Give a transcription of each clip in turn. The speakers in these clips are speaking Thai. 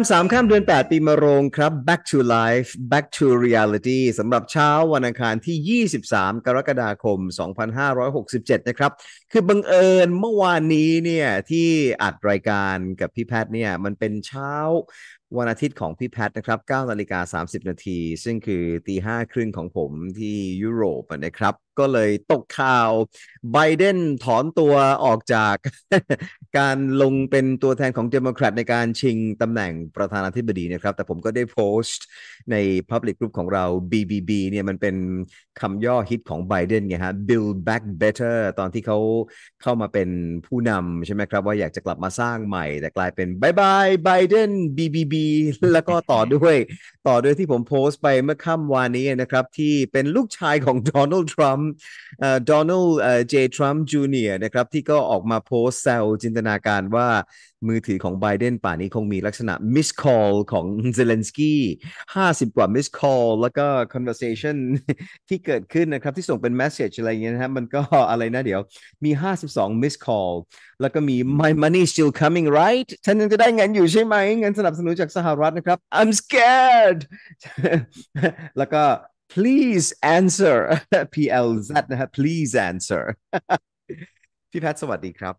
มสามข้ามเดือน 8 ปีมะโรงครับ back to life back to reality สำหรับเช้าวันอังคารที่ 23 กรกฎาคม 2567 นะครับ คือบังเอิญเมื่อวานนี้เนี่ยที่อัดรายการกับพี่แพทย์เนี่ยมันเป็นเช้าวันอาทิตย์ของพี่แพทย์นะครับ9นาฬิกา 30 นาที ซึ่งคือตีห้าครึ่งของผมที่ยุโรปนะครับก็เลยตกข่าวไบเดนถอนตัวออกจาก การลงเป็นตัวแทนของเดโมแครตในการชิงตำแหน่งประธานาธิบดีนะครับ แต่ผมก็ได้โพสต์ใน Public Group ของเรา BBB เนี่ยมันเป็นคำย่อฮิตของไบเดนไงฮะ Build Back Better ตอนที่เขาเข้ามาเป็นผู้นำใช่ไหมครับว่าอยากจะกลับมาสร้างใหม่ แต่กลายเป็นบายบายไบเดน BBB แล้วก็ต่อด้วย ต่อด้วยที่ผมโพสต์ไปเมื่อค่ำวานนี้นะครับ ที่เป็นลูกชายของโดนัลด์ทรัมมป์โดนัลด์ เจ ทรัมป์ จูเนียร์ นะครับ ที่ก็ออกมาโพสต์แซวจินตนาการว่ามือถือของไบเดนป่านนี้คงมีลักษณะมิสคอลของเซเลนสกี้50 กว่ามิสคอลแล้วก็คอนเวอร์เซชันที่เกิดขึ้นนะครับที่ส่งเป็นแมสเซจอะไรเงี้ยนะฮะมันก็อะไรนะเดี๋ยวมี 52มิสคอลแล้วก็มี my money still coming right ฉันยังจะได้เงินอยู่ใช่ไหมเงินสนับสนุนจากสหรัฐนะครับ I'm scared แล้วก็ please answer PLZ please answer พี่แพทย์สวัสดีครับ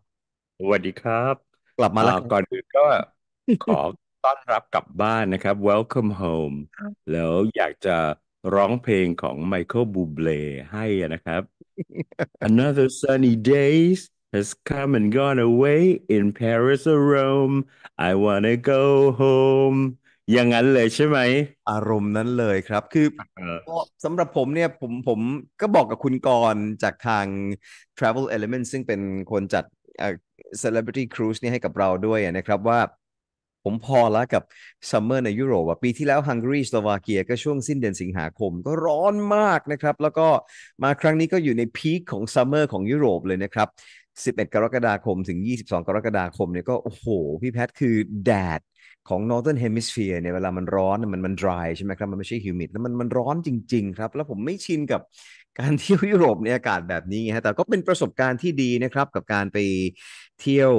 สวัสดีครับกลับมาแล้วก่อนอื่นก็ขอต้อนรับกลับบ้านนะครับ welcome Buble แล้วอยากจะร้องเพลงของไมเคิลบูเบลให้นะครับ another sunny days has come and gone away in Paris or Rome I wanna go home อย่างนั้นเลยใช่ไหม อารมณ์นั้นเลยครับคือสำหรับผมเนี่ยผมผมก็บอกกับคุณกรจากทาง Travel Element ซึ่งเป็นคนจัด Celebrity Cruise นี่ให้กับเราด้วยนะครับ ว่าผมพอแล้วกับซัมเมอร์ในยุโรปปีที่แล้วฮังการีสโลวาเกียก็ช่วงสิ้นเดือนสิงหาคมก็ร้อนมากนะครับ แล้วก็มาครั้งนี้ก็อยู่ในพีคของซัมเมอร์ของยุโรปเลยนะครับ11 กรกฎาคมถึง 22 กรกฎาคมเนี่ยก็โอ้โห พี่แพทคือแดดของ northern hemisphere เนี่ย เวลามันร้อน มันมัน dry ใช่ไหมครับ มันไม่ใช่ humid แล้วมันมันร้อนจริง ๆ ครับ แล้วผมไม่ชินกับการเที่ยวยุโรปในอากาศแบบนี้ฮะแต่ก็เป็นประสบการณ์ที่ดีนะครับกับการไปเที่ยว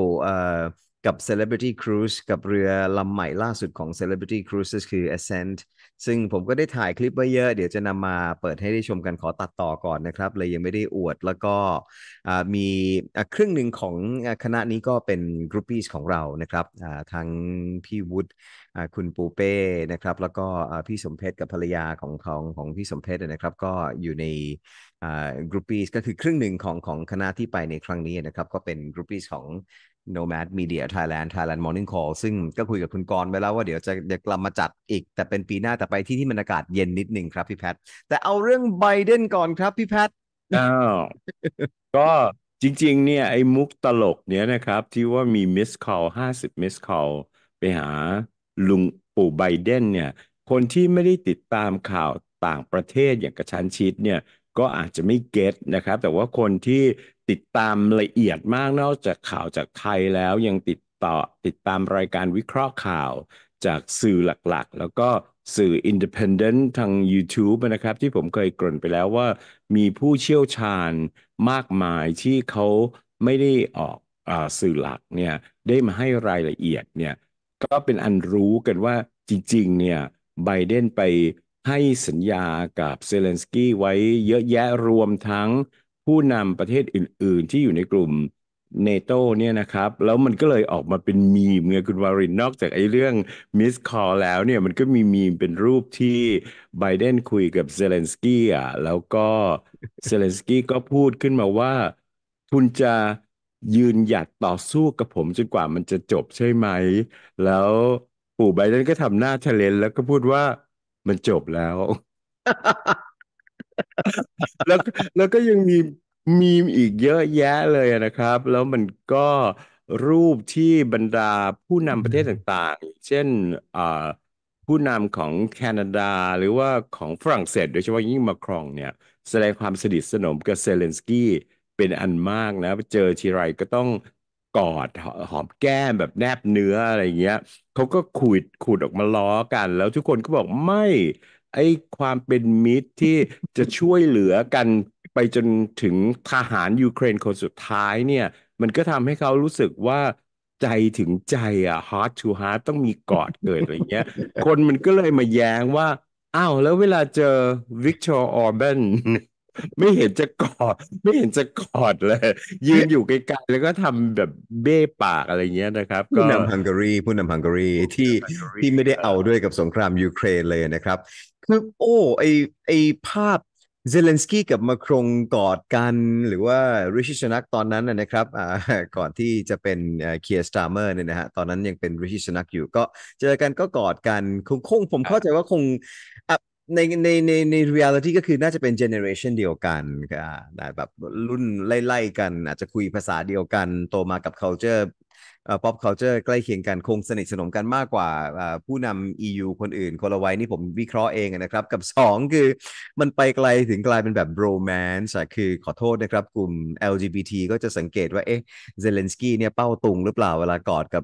กับ Celebrity Cruise กับเรือลำใหม่ล่าสุดของ Celebrity Cruises คือ Ascent ซึ่งผมก็ได้ถ่ายคลิปไว้เยอะ เดี๋ยวจะนำมาเปิดให้ได้ชมกันขอตัดต่อก่อนนะครับเลยยังไม่ได้อวดแล้วก็มีครึ่งหนึ่งของคณะนี้ก็เป็นกรุ๊ปปี้ของเรานะครับทั้งพี่วุฒิคุณปูเป้นะครับ แล้วก็พี่สมเพชรกับภรรยาของของของพี่สมเพชรนะครับ ก็อยู่ในกรุ๊ปปี้ก็คือครึ่งหนึ่งของของคณะที่ไปในครั้งนี้นะครับก็เป็นกรุ๊ปปี้ของ Nomad Media Thailand Thailand Morning Call ซึ่งก็คุยกับคุณกรไปแล้วว่าเดี๋ยวจะเดี๋ยวกลับมาจัดอีก แต่เป็นปีหน้าแต่ไปที่ที่มันอากาศเย็นนิดหนึ่งครับพี่แพทแต่เอาเรื่องไบเดนก่อนครับพี่แพทอ้าว ก็จริง ๆเนี่ยไอ้มุกตลกเนี้ยนะครับที่ว่ามีมิสคอลห้าสิบมิสคอลไปหาลุงปู่ไบเดนเนี่ย คนที่ไม่ได้ติดตามข่าวต่างประเทศอย่างกระชันชิดเนี่ยก็อาจจะไม่เก็ตนะครับ แต่ว่าคนที่ติดตามละเอียดมากนอกจากข่าวจากไทยแล้วยังติดต่อติดตามรายการวิเคราะห์ข่าวจากสื่อหลักๆ แล้วก็สื่ออินด e พนเดนต์ทาง YouTube นะครับ ที่ผมเคยกล่นไปแล้วว่า มีผู้เชี่ยวชาญมากมายที่เขาไม่ได้ออกอสื่อหลักเนี่ย ได้มาให้รายละเอียดเนี่ย ก็เป็นอันรู้กันว่าจริงๆ เนี่ยไบเดนไปให้สัญญากับเซเลนสกี้ไว้เยอะแยะรวมทั้งผู้นำประเทศอื่นๆที่อยู่ในกลุ่มเนโตเนี่ยนะครับ แล้วมันก็เลยออกมาเป็นมีมเงคุณวารินนอกจากไอ้เรื่องมิสคอลแล้วเนี่ยมันก็มีมีมเป็นรูปที่ไบเดนคุยกับเซเลนสกี้อ่ะ แล้วก็เซเลนสกี้ก็พูดขึ้นมาว่า คุณจะยืนหยัดต่อสู้กับผมจนกว่ามันจะจบใช่ไหม แล้วปู่ไบเดนก็ทำหน้าเทเลนแล้วก็พูดว่ามันจบแล้วแล้วแล้วก็ยังมีมีมอีกเยอะแยะเลยนะครับ แล้วมันก็รูปที่บรรดาผู้นำประเทศต่างๆ เช่นผู้นำของแคนาดาหรือว่าของฝรั่งเศส โดยเฉพาะยิ่งมาครองเนี่ยแสดงความสนิทสนมกับเซเลนสกี้เป็นอันมากนะเจอทีไรก็ต้องกอดหอมแก้มแบบแนบเนื้ออะไรเงี้ยเขาก็ขูดขูดออกมาล้อกัน แล้วทุกคนก็บอกไม่ไอ้ความเป็นมิตรที่จะช่วยเหลือกันไปจนถึงทหารยูเครนคนสุดท้ายเนี่ย มันก็ทำให้เขารู้สึกว่า ใจถึงใจอ่ะ heart to heart ต้องมีกอดเกิดอะไรเงี้ยคนมันก็เลยมาแย้งว่า อ้าวแล้วเวลาเจอวิกตอร์ออร์เบนไม่เห็นจะกอด ไม่เห็นจะกอดเลย ยืนอยู่ไกลๆแล้วก็ทำแบบเบ้ปากอะไรเงี้ยนะครับ ผู้นำฮังการีผู้นำฮังการีที่ที่ไม่ได้เอาด้วยกับสงครามยูเครนเลยนะครับคือโอ้ไอไอภาพเซเลนสกี้กับมาครงกอดกันหรือว่าริชิชนักตอนนั้นนะครับก่อนที่จะเป็นเคียร์สตาร์เมอร์เนี่ยนะฮะตอนนั้นยังเป็นริชิชนักอยู่ ก็เจอกันก็กอดกันคงคงผมเข้าใจว่าคงในในในในเรียลิตี้ก็คือน่าจะเป็นเจเนอเรชันเดียวกันก็แบบรุ่นไล่ๆกัน อาจจะคุยภาษาเดียวกัน โตมากับ culture อป๊ p o คา u เจอร์ใกล้เคียงกันคงสนิทสนมกันมากกว่าผู้นำเอ u คนอื่น คนละไว้นี่ผมวิเคราะห์เองนะครับกับ 2 คือมันไปไกลถึงกลายเป็นแบบโรแมนต์คือขอโทษนะครับ กลุ่ม LGBT ก็จะสังเกตว่าเอ๊ะเซเลนสกี้เนี่ยเป้าตุงหรือเปล่าเวลากอดกับ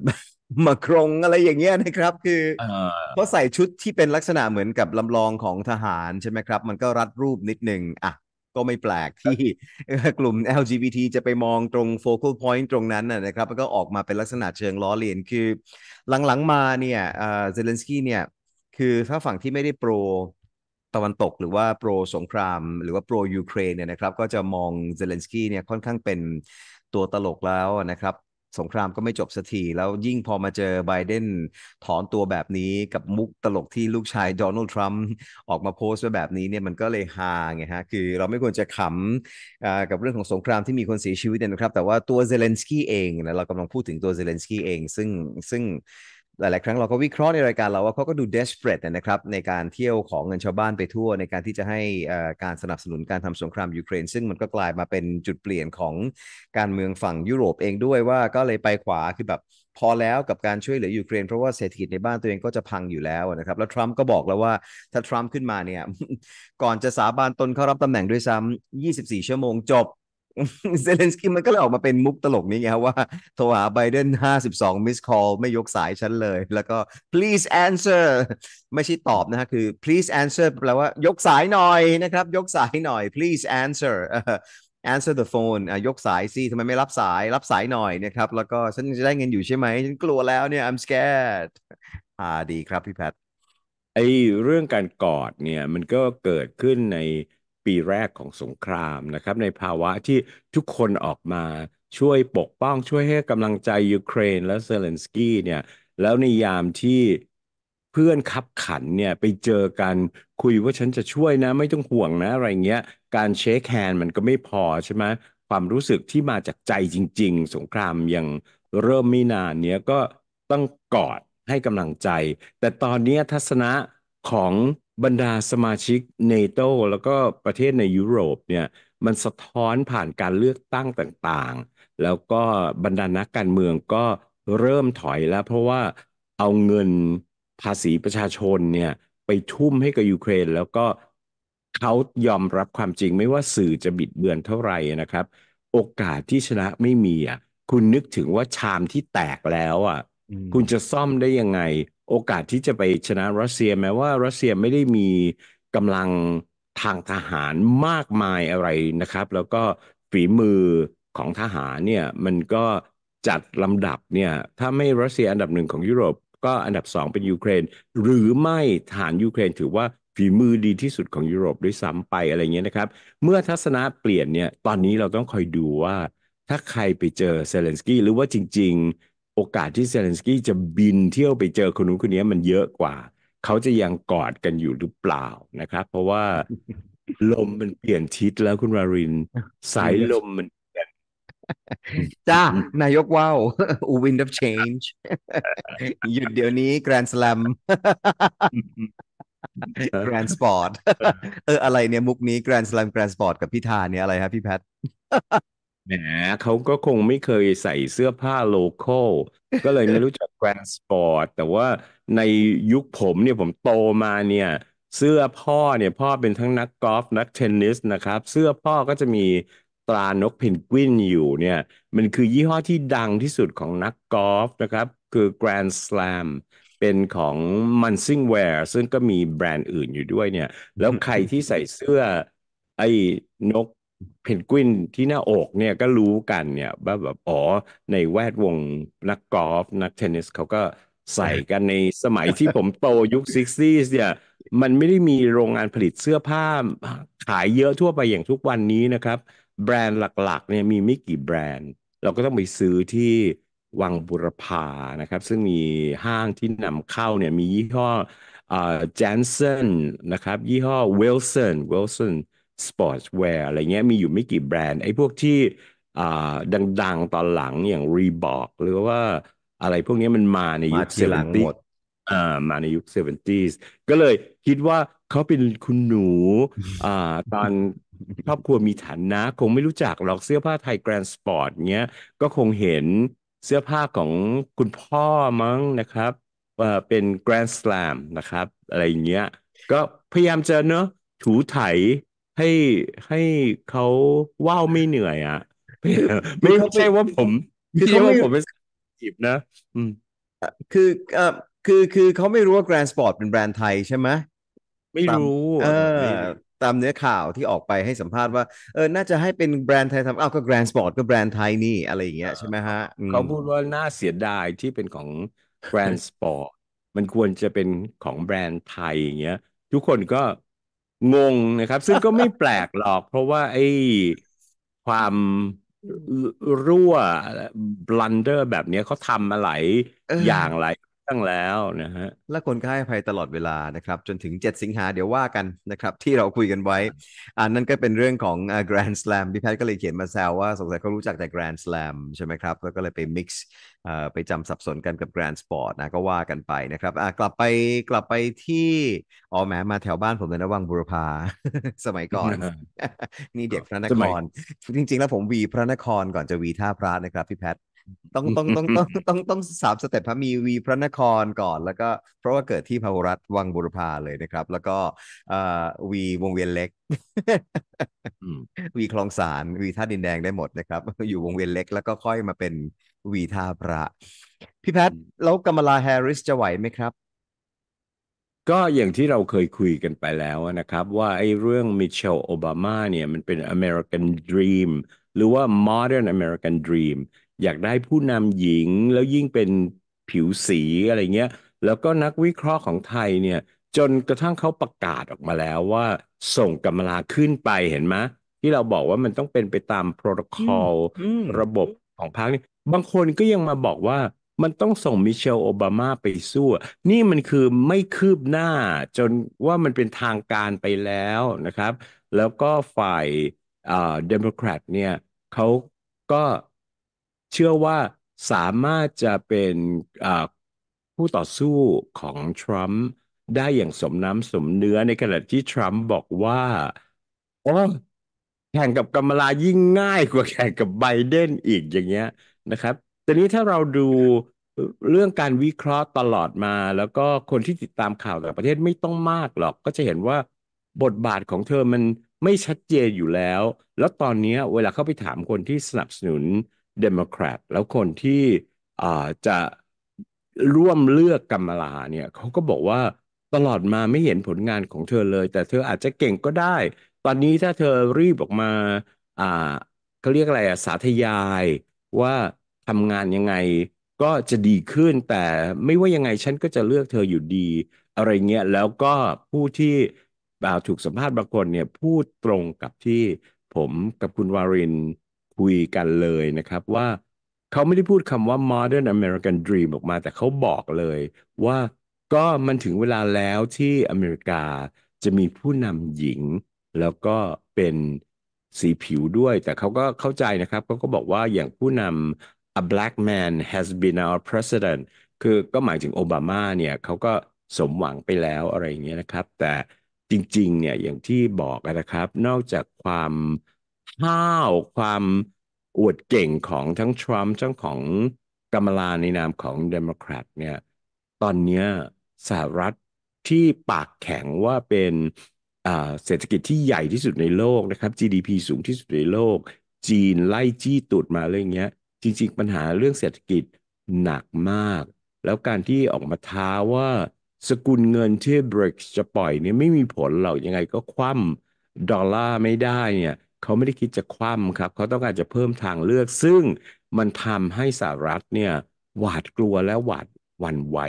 มาครง อะไรอย่างเงี้ยนะครับ คือเขาใส่ชุดที่เป็นลักษณะเหมือนกับลำลองของทหารใช่ไหมครับ มันก็รัดรูปนิดนึงอ่ะก็ไม่แปลกที่กลุ่ม LGBT จะไปมองตรง focal point ตรงนั้นนะครับ แล้วก็ออกมาเป็นลักษณะเชิงล้อเลียน คือหลังๆมาเนี่ยเซเลนสกี้เนี่ย คือถ้าฝั่งที่ไม่ได้โปรตะวันตก หรือว่าโปรสงคราม หรือว่าโปรยูเครนเนี่ยนะครับ ก็จะมองเซเลนสกี้เนี่ยค่อนข้างเป็นตัวตลกแล้วนะครับสงครามก็ไม่จบสักทีแล้วยิ่งพอมาเจอไบเดนถอนตัวแบบนี้กับมุกตลกที่ลูกชายโดนัลด์ทรัมป์ออกมาโพสต์ไว้แบบนี้เนี่ยมันก็เลยฮาไงฮะคือเราไม่ควรจะขำกับเรื่องของสงครามที่มีคนเสียชีวิตนะครับแต่ว่าตัวเซเลนสกี้เองนะเรากำลังพูดถึงตัวเซเลนสกี้เอง ซึ่งซึ่งหลายๆ ครั้งเราก็วิเคราะห์ในรายการเราว่าเขาก็ดู desperate นะครับในการเที่ยวของเงินชาวบ้านไปทั่วในการที่จะให้การสนับสนุนการทำสงครามยูเครนซึ่งมันก็กลายมาเป็นจุดเปลี่ยนของการเมืองฝั่งยุโรปเองด้วยว่าก็เลยไปขวาคือแบบพอแล้วกับการช่วยเหลือยูเครนเพราะว่าเศรษฐกิจในบ้านตัวเองก็จะพังอยู่แล้วนะครับแล้วทรัมป์ก็บอกแล้วว่าถ้าทรัมป์ขึ้นมาเนี่ยก่อนจะสาบานตนเข้ารับตำแหน่งด้วยซ้ำ24 ชั่วโมงจบเซเลนสกี้มันก็เลยออกมาเป็นมุกตลกนี้ไงว่าโทรหาไบเดน 52 มิสคอลไม่ยกสายฉันเลย แล้วก็ please answer ไม่ใช่ตอบนะฮะคือ please answer แปลว่ายกสายหน่อยนะครับ ยกสายหน่อย please answer answer the phone ยกสายสิทำไมไม่รับสาย รับสายหน่อยนะครับ แล้วก็ฉันจะได้เงินอยู่ใช่ไหมฉันกลัวแล้วเนี่ย I'm scared อ่าดีครับพี่แพทไอเรื่องการกอดเนี่ย มันก็เกิดขึ้นในปีแรกของสงครามนะครับ ในภาวะที่ทุกคนออกมาช่วยปกป้อง ช่วยให้กำลังใจยูเครน และเซเลนสกี้เนี่ยแล้วในยามที่เพื่อนคับขันเนี่ยไปเจอกันคุยว่าฉันจะช่วยนะ ไม่ต้องห่วงนะอะไรเงี้ย การเชคแฮนด์มันก็ไม่พอใช่ไหมความรู้สึกที่มาจากใจจริง ๆ สงครามยังเริ่มไม่นานเนี้ยก็ต้องกอดให้กำลังใจ แต่ตอนนี้ทัศนะของบรรดาสมาชิกเนโตแล้วก็ประเทศในยุโรปเนี่ยมันสะท้อนผ่านการเลือกตั้งต่างๆ แล้วก็บรรดานักการเมืองก็เริ่มถอยแล้ว เพราะว่าเอาเงินภาษีประชาชนเนี่ย ไปทุ่มให้กับยูเครนแล้วก็เขายอมรับความจริง ไม่ว่าสื่อจะบิดเบือนเท่าไหร่นะครับ โอกาสที่ชนะไม่มีอ่ะคุณนึกถึงว่าชามที่แตกแล้วอ่ะคุณจะซ่อมได้ยังไง โอกาสที่จะไปชนะรัสเซียแม้ว่ารัสเซียไม่ได้มีกำลังทางทหารมากมายอะไรนะครับ แล้วก็ฝีมือของทหารเนี่ยมันก็จัดลำดับเนี่ยถ้าไม่รัสเซียอันดับหนึ่งของยุโรป ก็อันดับสองเป็นยูเครนหรือไม่ฐานยูเครน ถือว่าฝีมือดีที่สุดของยุโรปด้วยซ้ำไปอะไรเงี้ยนะครับ เมื่อทัศนะเปลี่ยนเนี่ยตอนนี้เราต้องคอยดูว่า ถ้าใครไปเจอเซเลนสกี้หรือว่าจริง ๆโอกาสที่เซเลนสกี้จะบินเที่ยวไปเจอคนนู้นคนนี้มันเยอะกว่า เขาจะยังกอดกันอยู่หรือเปล่านะครับ เพราะว่าลมมันเปลี่ยนทิศแล้วคุณวารินสายลมมัน จ้านายกว่าว wind of change หยุดเดี๋ยวนี้ grand slam grand sport เอออะไรเนี่ย มุกนี้ grand slam grand sport กับพี่ธาเนี่ยอะไรฮะพี่แพทแหมเขาก็คงไม่เคยใส่เสื้อผ้าโลคอลก็เลยไม่รู้จักแกรนด์สปอร์ตแต่ว่าในยุคผมเนี่ย ผมโตมาเนี่ย เสื้อพ่อเนี่ย พ่อเป็นทั้งนักกอล์ฟนักเทนนิสนะครับ เสื้อพ่อก็จะมีตรานกเพนกวินอยู่เนี่ย มันคือยี่ห้อที่ดังที่สุดของนักกอล์ฟนะครับ คือ Grand Slam เป็นของ Munsingwear ซึ่งก็มีแบรนด์อื่นอยู่ด้วยเนี่ยแล้วใครที่ใส่เสื้อไอ้นกเพนกวินที่หน้าอกเนี่ยก็รู้กันเนี่ยว่าแบบอ๋อในแวดวงนักกอล์ฟนักเทนนิสเขาก็ใส่กันในสมัยที่ผมโตยุค 60s เนี่ยมันไม่ได้มีโรงงานผลิตเสื้อผ้า ขายเยอะทั่วไปอย่างทุกวันนี้นะครับ แบรนด์หลักๆเนี่ยมีไม่กี่แบรนด์ เราก็ต้องไปซื้อที่วังบุรพานะครับ ซึ่งมีห้างที่นำเข้าเนี่ยมียี่ห้อเจนเซนนะครับยี่ห้อวิลสันวิลสันสปอร์ตแวร์อะไรเงี้ยมีอยู่ไม่กี่แบรนด์ไอ้พวกที่ดัง ๆตอนหลังอย่าง Reebok หรือว่าอะไรพวกนี้มันมาในยุคเซเวนตี้อ่ามาในยุคเซเวนตี้ก็เลยคิดว่าเขาเป็นคุณหนู อ่าตอนครอบครัวมีฐานนะ คงไม่รู้จักหรอกเสื้อผ้าไทยแกรนด์สปอร์ตเนี้ย ก็คงเห็นเสื้อผ้าของคุณพ่อมั้งนะครับว่าเป็นแกรนด์สแลมนะครับ อะไรเงี้ย ก็พยายามจะเนอะถูไถให้ให้เขาว่าวไม่เหนื่อย อ่ะ ไม่ใช่ว่าผมไม่ใช่ว่าผมเป็นจีบนะอืมคือเอ่อคือคือเขาไม่รู้ว่าแกรนด์สปอร์ตเป็นแบรนด์ไทยใช่ไหมไม่รู้ เออ ตามเนื้อข่าวที่ออกไปให้สัมภาษณ์ว่าเออน่าจะให้เป็นแบรนด์ไทยทำอ้าวก็แกรนด์สปอร์ตก็แบรนด์ไทยนี่อะไรอย่างเงี้ยใช่ไหมฮะเขาพูดว่าน่าเสียดายที่เป็นของแกรนด์สปอร์ตมันควรจะเป็นของแบรนด์ไทยอย่างเงี้ย ทุกคนก็งงนะครับซึ่งก็ไม่แปลกหรอกเพราะว่า ไอ้ ความรั่วบลันเดอร์แบบนี้เขาทำมาหลายอย่างหลายตั้งแล้วนะฮะและคนก็ให้ภัยตลอดเวลานะครับ จนถึง7สิงหาเดี๋ยวว่ากันนะครับ ที่เราคุยกันไว้ อันนั้นก็เป็นเรื่องของ Grand Slam พี่แพทย์ก็เลยเขียนมาแซวว่าสงสัยเขารู้จักแต่ Grand Slam ใช่ไหมครับแล้วก็เลยไป mix ไปจำสับสนกันกับ Grand Sport นะก็ว่ากันไปนะครับกลับไปกลับไปที่อ๋อแหมมาแถวบ้านผมเลยนะวังบุรพาสมัยก่อน นี่เด็กพระนคร จริง ๆ แล้วผมวีพระนครก่อนจะวีท่าพระนะครับพี่แพทย์ต้องต้องต้องต้องต้องต้องสามสเต็ปพระมีวีพระนครก่อน แล้วก็เพราะว่าเกิดที่พหุรัฐวังบุรพาเลยนะครับ แล้วก็วีวงเวียนเล็ก วีคลองสารวีท่าดินแดงได้หมดนะครับ อยู่วงเวียนเล็ก แล้วก็ค่อยมาเป็นวีท่าพระ พี่แพทย์แล้วกัมลาแฮริสจะไหวไหมครับ ก็อย่างที่เราเคยคุยกันไปแล้วนะครับ ว่าไอ้เรื่องมิเชลโอบามาเนี่ยมันเป็นอเมริกันด r e a m หรือว่า Modern American Dream อยากได้ผู้นำหญิงแล้วยิ่งเป็นผิวสีอะไรเงี้ย แล้วก็นักวิเคราะห์ของไทยเนี่ย จนกระทั่งเขาประกาศออกมาแล้วว่าส่งกำลาขึ้นไปเห็นไหมที่เราบอกว่ามันต้องเป็นไปตามโปรโตคอลระบบของพรรคนี่บางคนก็ยังมาบอกว่ามันต้องส่งมิเชลโอบามาไปสู้นี่มันคือไม่คืบหน้า จนว่ามันเป็นทางการไปแล้วนะครับ แล้วก็ฝ่ายเดโมแครตเนี่ยเขาก็เชื่อว่าสามารถจะเป็นผู้ต่อสู้ของทรัมป์ได้อย่างสมน้ำสมเนื้อในขณะที่ทรัมป์บอกว่าโอ้แข่งกับกัมลายิ่งง่ายกว่าแข่งกับไบเดนอีกอย่างเงี้ยนะครับแต่นี้ถ้าเราดูเรื่องการวิเคราะห์ตลอดมา แล้วก็คนที่ติดตามข่าวต่างประเทศไม่ต้องมากหรอกก็จะเห็นว่าบทบาทของเธอมันไม่ชัดเจนอยู่แล้ว แล้วตอนนี้เวลาเข้าไปถามคนที่สนับสนุนเดโมแครตแล้วคนที่จะร่วมเลือกกรรมลาเนี่ยเขาก็บอกว่าตลอดมาไม่เห็นผลงานของเธอเลย แต่เธออาจจะเก่งก็ได้ ตอนนี้ถ้าเธอรีบออกมาอ่าเขาเรียกอะไรอ่ะสาธยายว่าทำงานยังไงก็จะดีขึ้น แต่ไม่ว่ายังไงฉันก็จะเลือกเธออยู่ดี อะไรเงี้ยแล้วก็ผู้ที่บ่าวถูกสัมภาษณ์บางคนเนี่ยพูดตรงกับที่ผมกับคุณวารินคุยกันเลยนะครับว่าเขาไม่ได้พูดคำว่า modern American dream ออกมา แต่เขาบอกเลยว่าก็มันถึงเวลาแล้วที่อเมริกาจะมีผู้นำหญิง แล้วก็เป็นสีผิวด้วย แต่เขาก็เข้าใจนะครับเขาก็บอกว่าอย่างผู้นำ a black man has been our president คือก็หมายถึงโอบามาเนี่ยเขาก็สมหวังไปแล้วอะไรอย่างเงี้ยนะครับ แต่จริงๆ เนี่ยอย่างที่บอกนะครับนอกจากความห้าวความอวดเก่งของทั้งทรัมป์ทั้งของกัมลาในนามของเดโมแครตเนี่ยตอนนี้สหรัฐที่ปากแข็งว่าเป็นเศรษฐกิจที่ใหญ่ที่สุดในโลกนะครับ GDP สูงที่สุดในโลก จีนไล่จี้ตูดมาเรื่องเงี้ย จริง ๆ ปัญหาเรื่องเศรษฐกิจหนักมาก แล้วการที่ออกมาท้าว่าสกุลเงินที่บริกจะปล่อยเนี่ยไม่มีผลหรายังไงก็คว่ำดอลลาร์ไม่ได้เนี่ยเขาไม่ได้คิดจะคว่ำครับเขาต้องการจะเพิ่มทางเลือกซึ่งมันทำให้สหรัฐเนี่ยหวาดกลัวและหวาดหวั่นไหว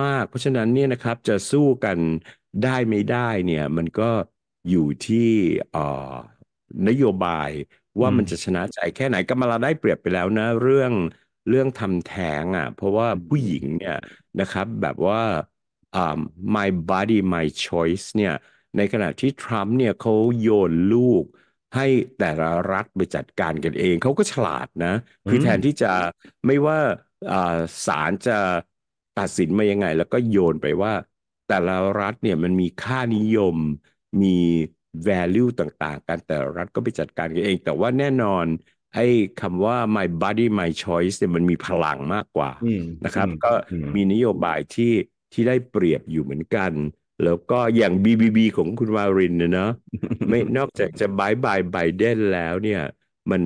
มากๆ เพราะฉะนั้นเนี่ยนะครับจะสู้กันได้ไม่ได้เนี่ยมันก็อยู่ที่นโยบายว่ามันจะชนะใจแค่ไหนกัมลาได้เปรียบไปแล้วนะเรื่องเรื่องทำแท้งอะ่ะเพราะว่าผู้หญิงเนี่ยนะครับแบบว่า my body my choice เนี่ยในขณะที่ทรัมป์เนี่ยเขาโยนลูกให้แต่ละรัฐไปจัดการกันเอง เขาก็ฉลาดนะคือแทนที่จะไม่ว่าศาลจะตัดสินมายังไง แล้วก็โยนไปว่า แต่ละรัฐเนี่ยมันมีค่านิยม มี value ต่างๆกัน แต่ละรัฐก็ไปจัดการกันเอง แต่ว่าแน่นอนไอ้คำว่า my body my choice เนี่ยมันมีพลังมากกว่านะครับ ก็มีนโยบายที่ที่ได้เปรียบอยู่เหมือนกันแล้วก็อย่าง BBB ของคุณวารินเนี่ยนะไม่นอกจากจะบายบายไบเดนแล้วเนี่ย มัน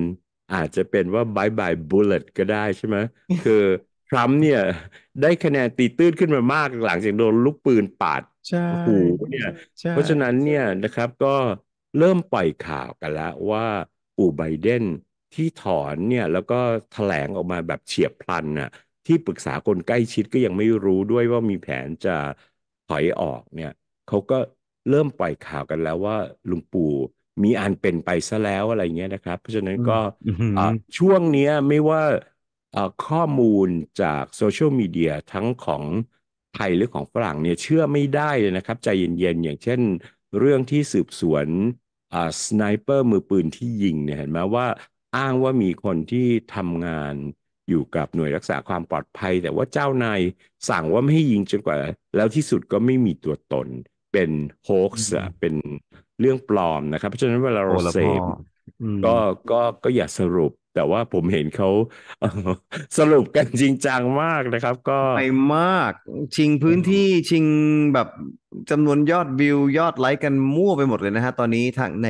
อาจจะเป็นว่าบายบายบูลเลตก็ได้ใช่ไหมคือทรัมป์เนี่ยได้คะแนนตีตื้นขึ้นมามาก หลังจากโดนลูกปืนปาดหูเนี่ย เพราะฉะนั้นเนี่ยนะครับก็เริ่มปล่อยข่าวกันแล้วว่า อูไบเดนที่ถอนเนี่ย แล้วก็แถลงออกมาแบบเฉียบพลันน่ะ ที่ปรึกษาคนใกล้ชิดก็ยังไม่รู้ด้วยว่ามีแผนจะถอยออกเนี่ยเขาก็เริ่มปล่อยข่าวกันแล้วว่าลุงปู่มีอันเป็นไปซะแล้วอะไรเงี้ยนะครับ เพราะฉะนั้นก็ช่วงนี้ไม่ว่าข้อมูลจากโซเชียลมีเดียทั้งของไทยหรือของฝรั่งเนี่ยเชื่อไม่ได้เลยนะครับใจเย็นๆอย่างเช่นเรื่องที่สืบสวนสไนเปอร์มือปืนที่ยิงเนี่ยเห็นไหมว่าอ้างว่ามีคนที่ทำงานอยู่กับหน่วยรักษาความปลอดภัย แต่ว่าเจ้านายสั่งว่าไม่ให้ยิงจนกว่า แล้วที่สุดก็ไม่มีตัวตนเป็นโฮกส์เป็นเรื่องปลอมนะครับ เพราะฉะนั้นเวลาเราเซฟก็ก็ก็อย่าสรุปแต่ว่าผมเห็นเขาสรุปกันจริงจังมากนะครับ ก็ไปมาก ชิงพื้นที่ชิงแบบจำนวนยอดวิวยอดไลค์กันมั่วไปหมดเลยนะฮะตอนนี้ทางไหน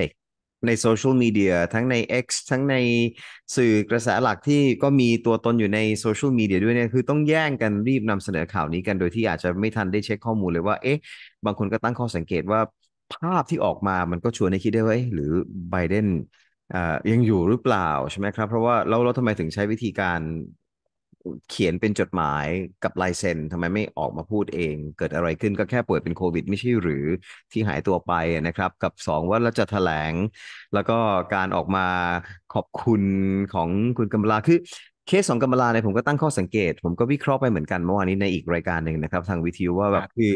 ในโซเชียลมีเดีย ทั้งใน X ทั้งในสื่อกระแสหลักที่ก็มีตัวตนอยู่ในโซเชียลมีเดียด้วยเนี่ยคือต้องแย่งกันรีบนำเสนอข่าวนี้กัน โดยที่อาจจะไม่ทันได้เช็คข้อมูลเลยว่าเอ๊ะบางคนก็ตั้งข้อสังเกตว่า ภาพที่ออกมามันก็ชวนให้คิดได้ว่าหรือไบเดนยังอยู่หรือเปล่าใช่ไหมครับเพราะว่าเราเราทำไมถึงใช้วิธีการเขียนเป็นจดหมายกับลายเซ็นทำไมไม่ออกมาพูดเอง เกิดอะไรขึ้นก็แค่ป่วยเป็นโควิด ไม่ใช่หรือที่หายตัวไปนะครับ กับสองว่าเราจะถแถลง แล้วก็การออกมาขอบคุณของคุณกำลาคือเคสสองกำมลาเนี่ยผมก็ตั้งข้อสังเกต ผมก็วิเคราะห์ไปเหมือนกันเมื่อวานนี้ในอีกรายการหนึ่งนะครับ ทางวิทยุว่าแบบคือ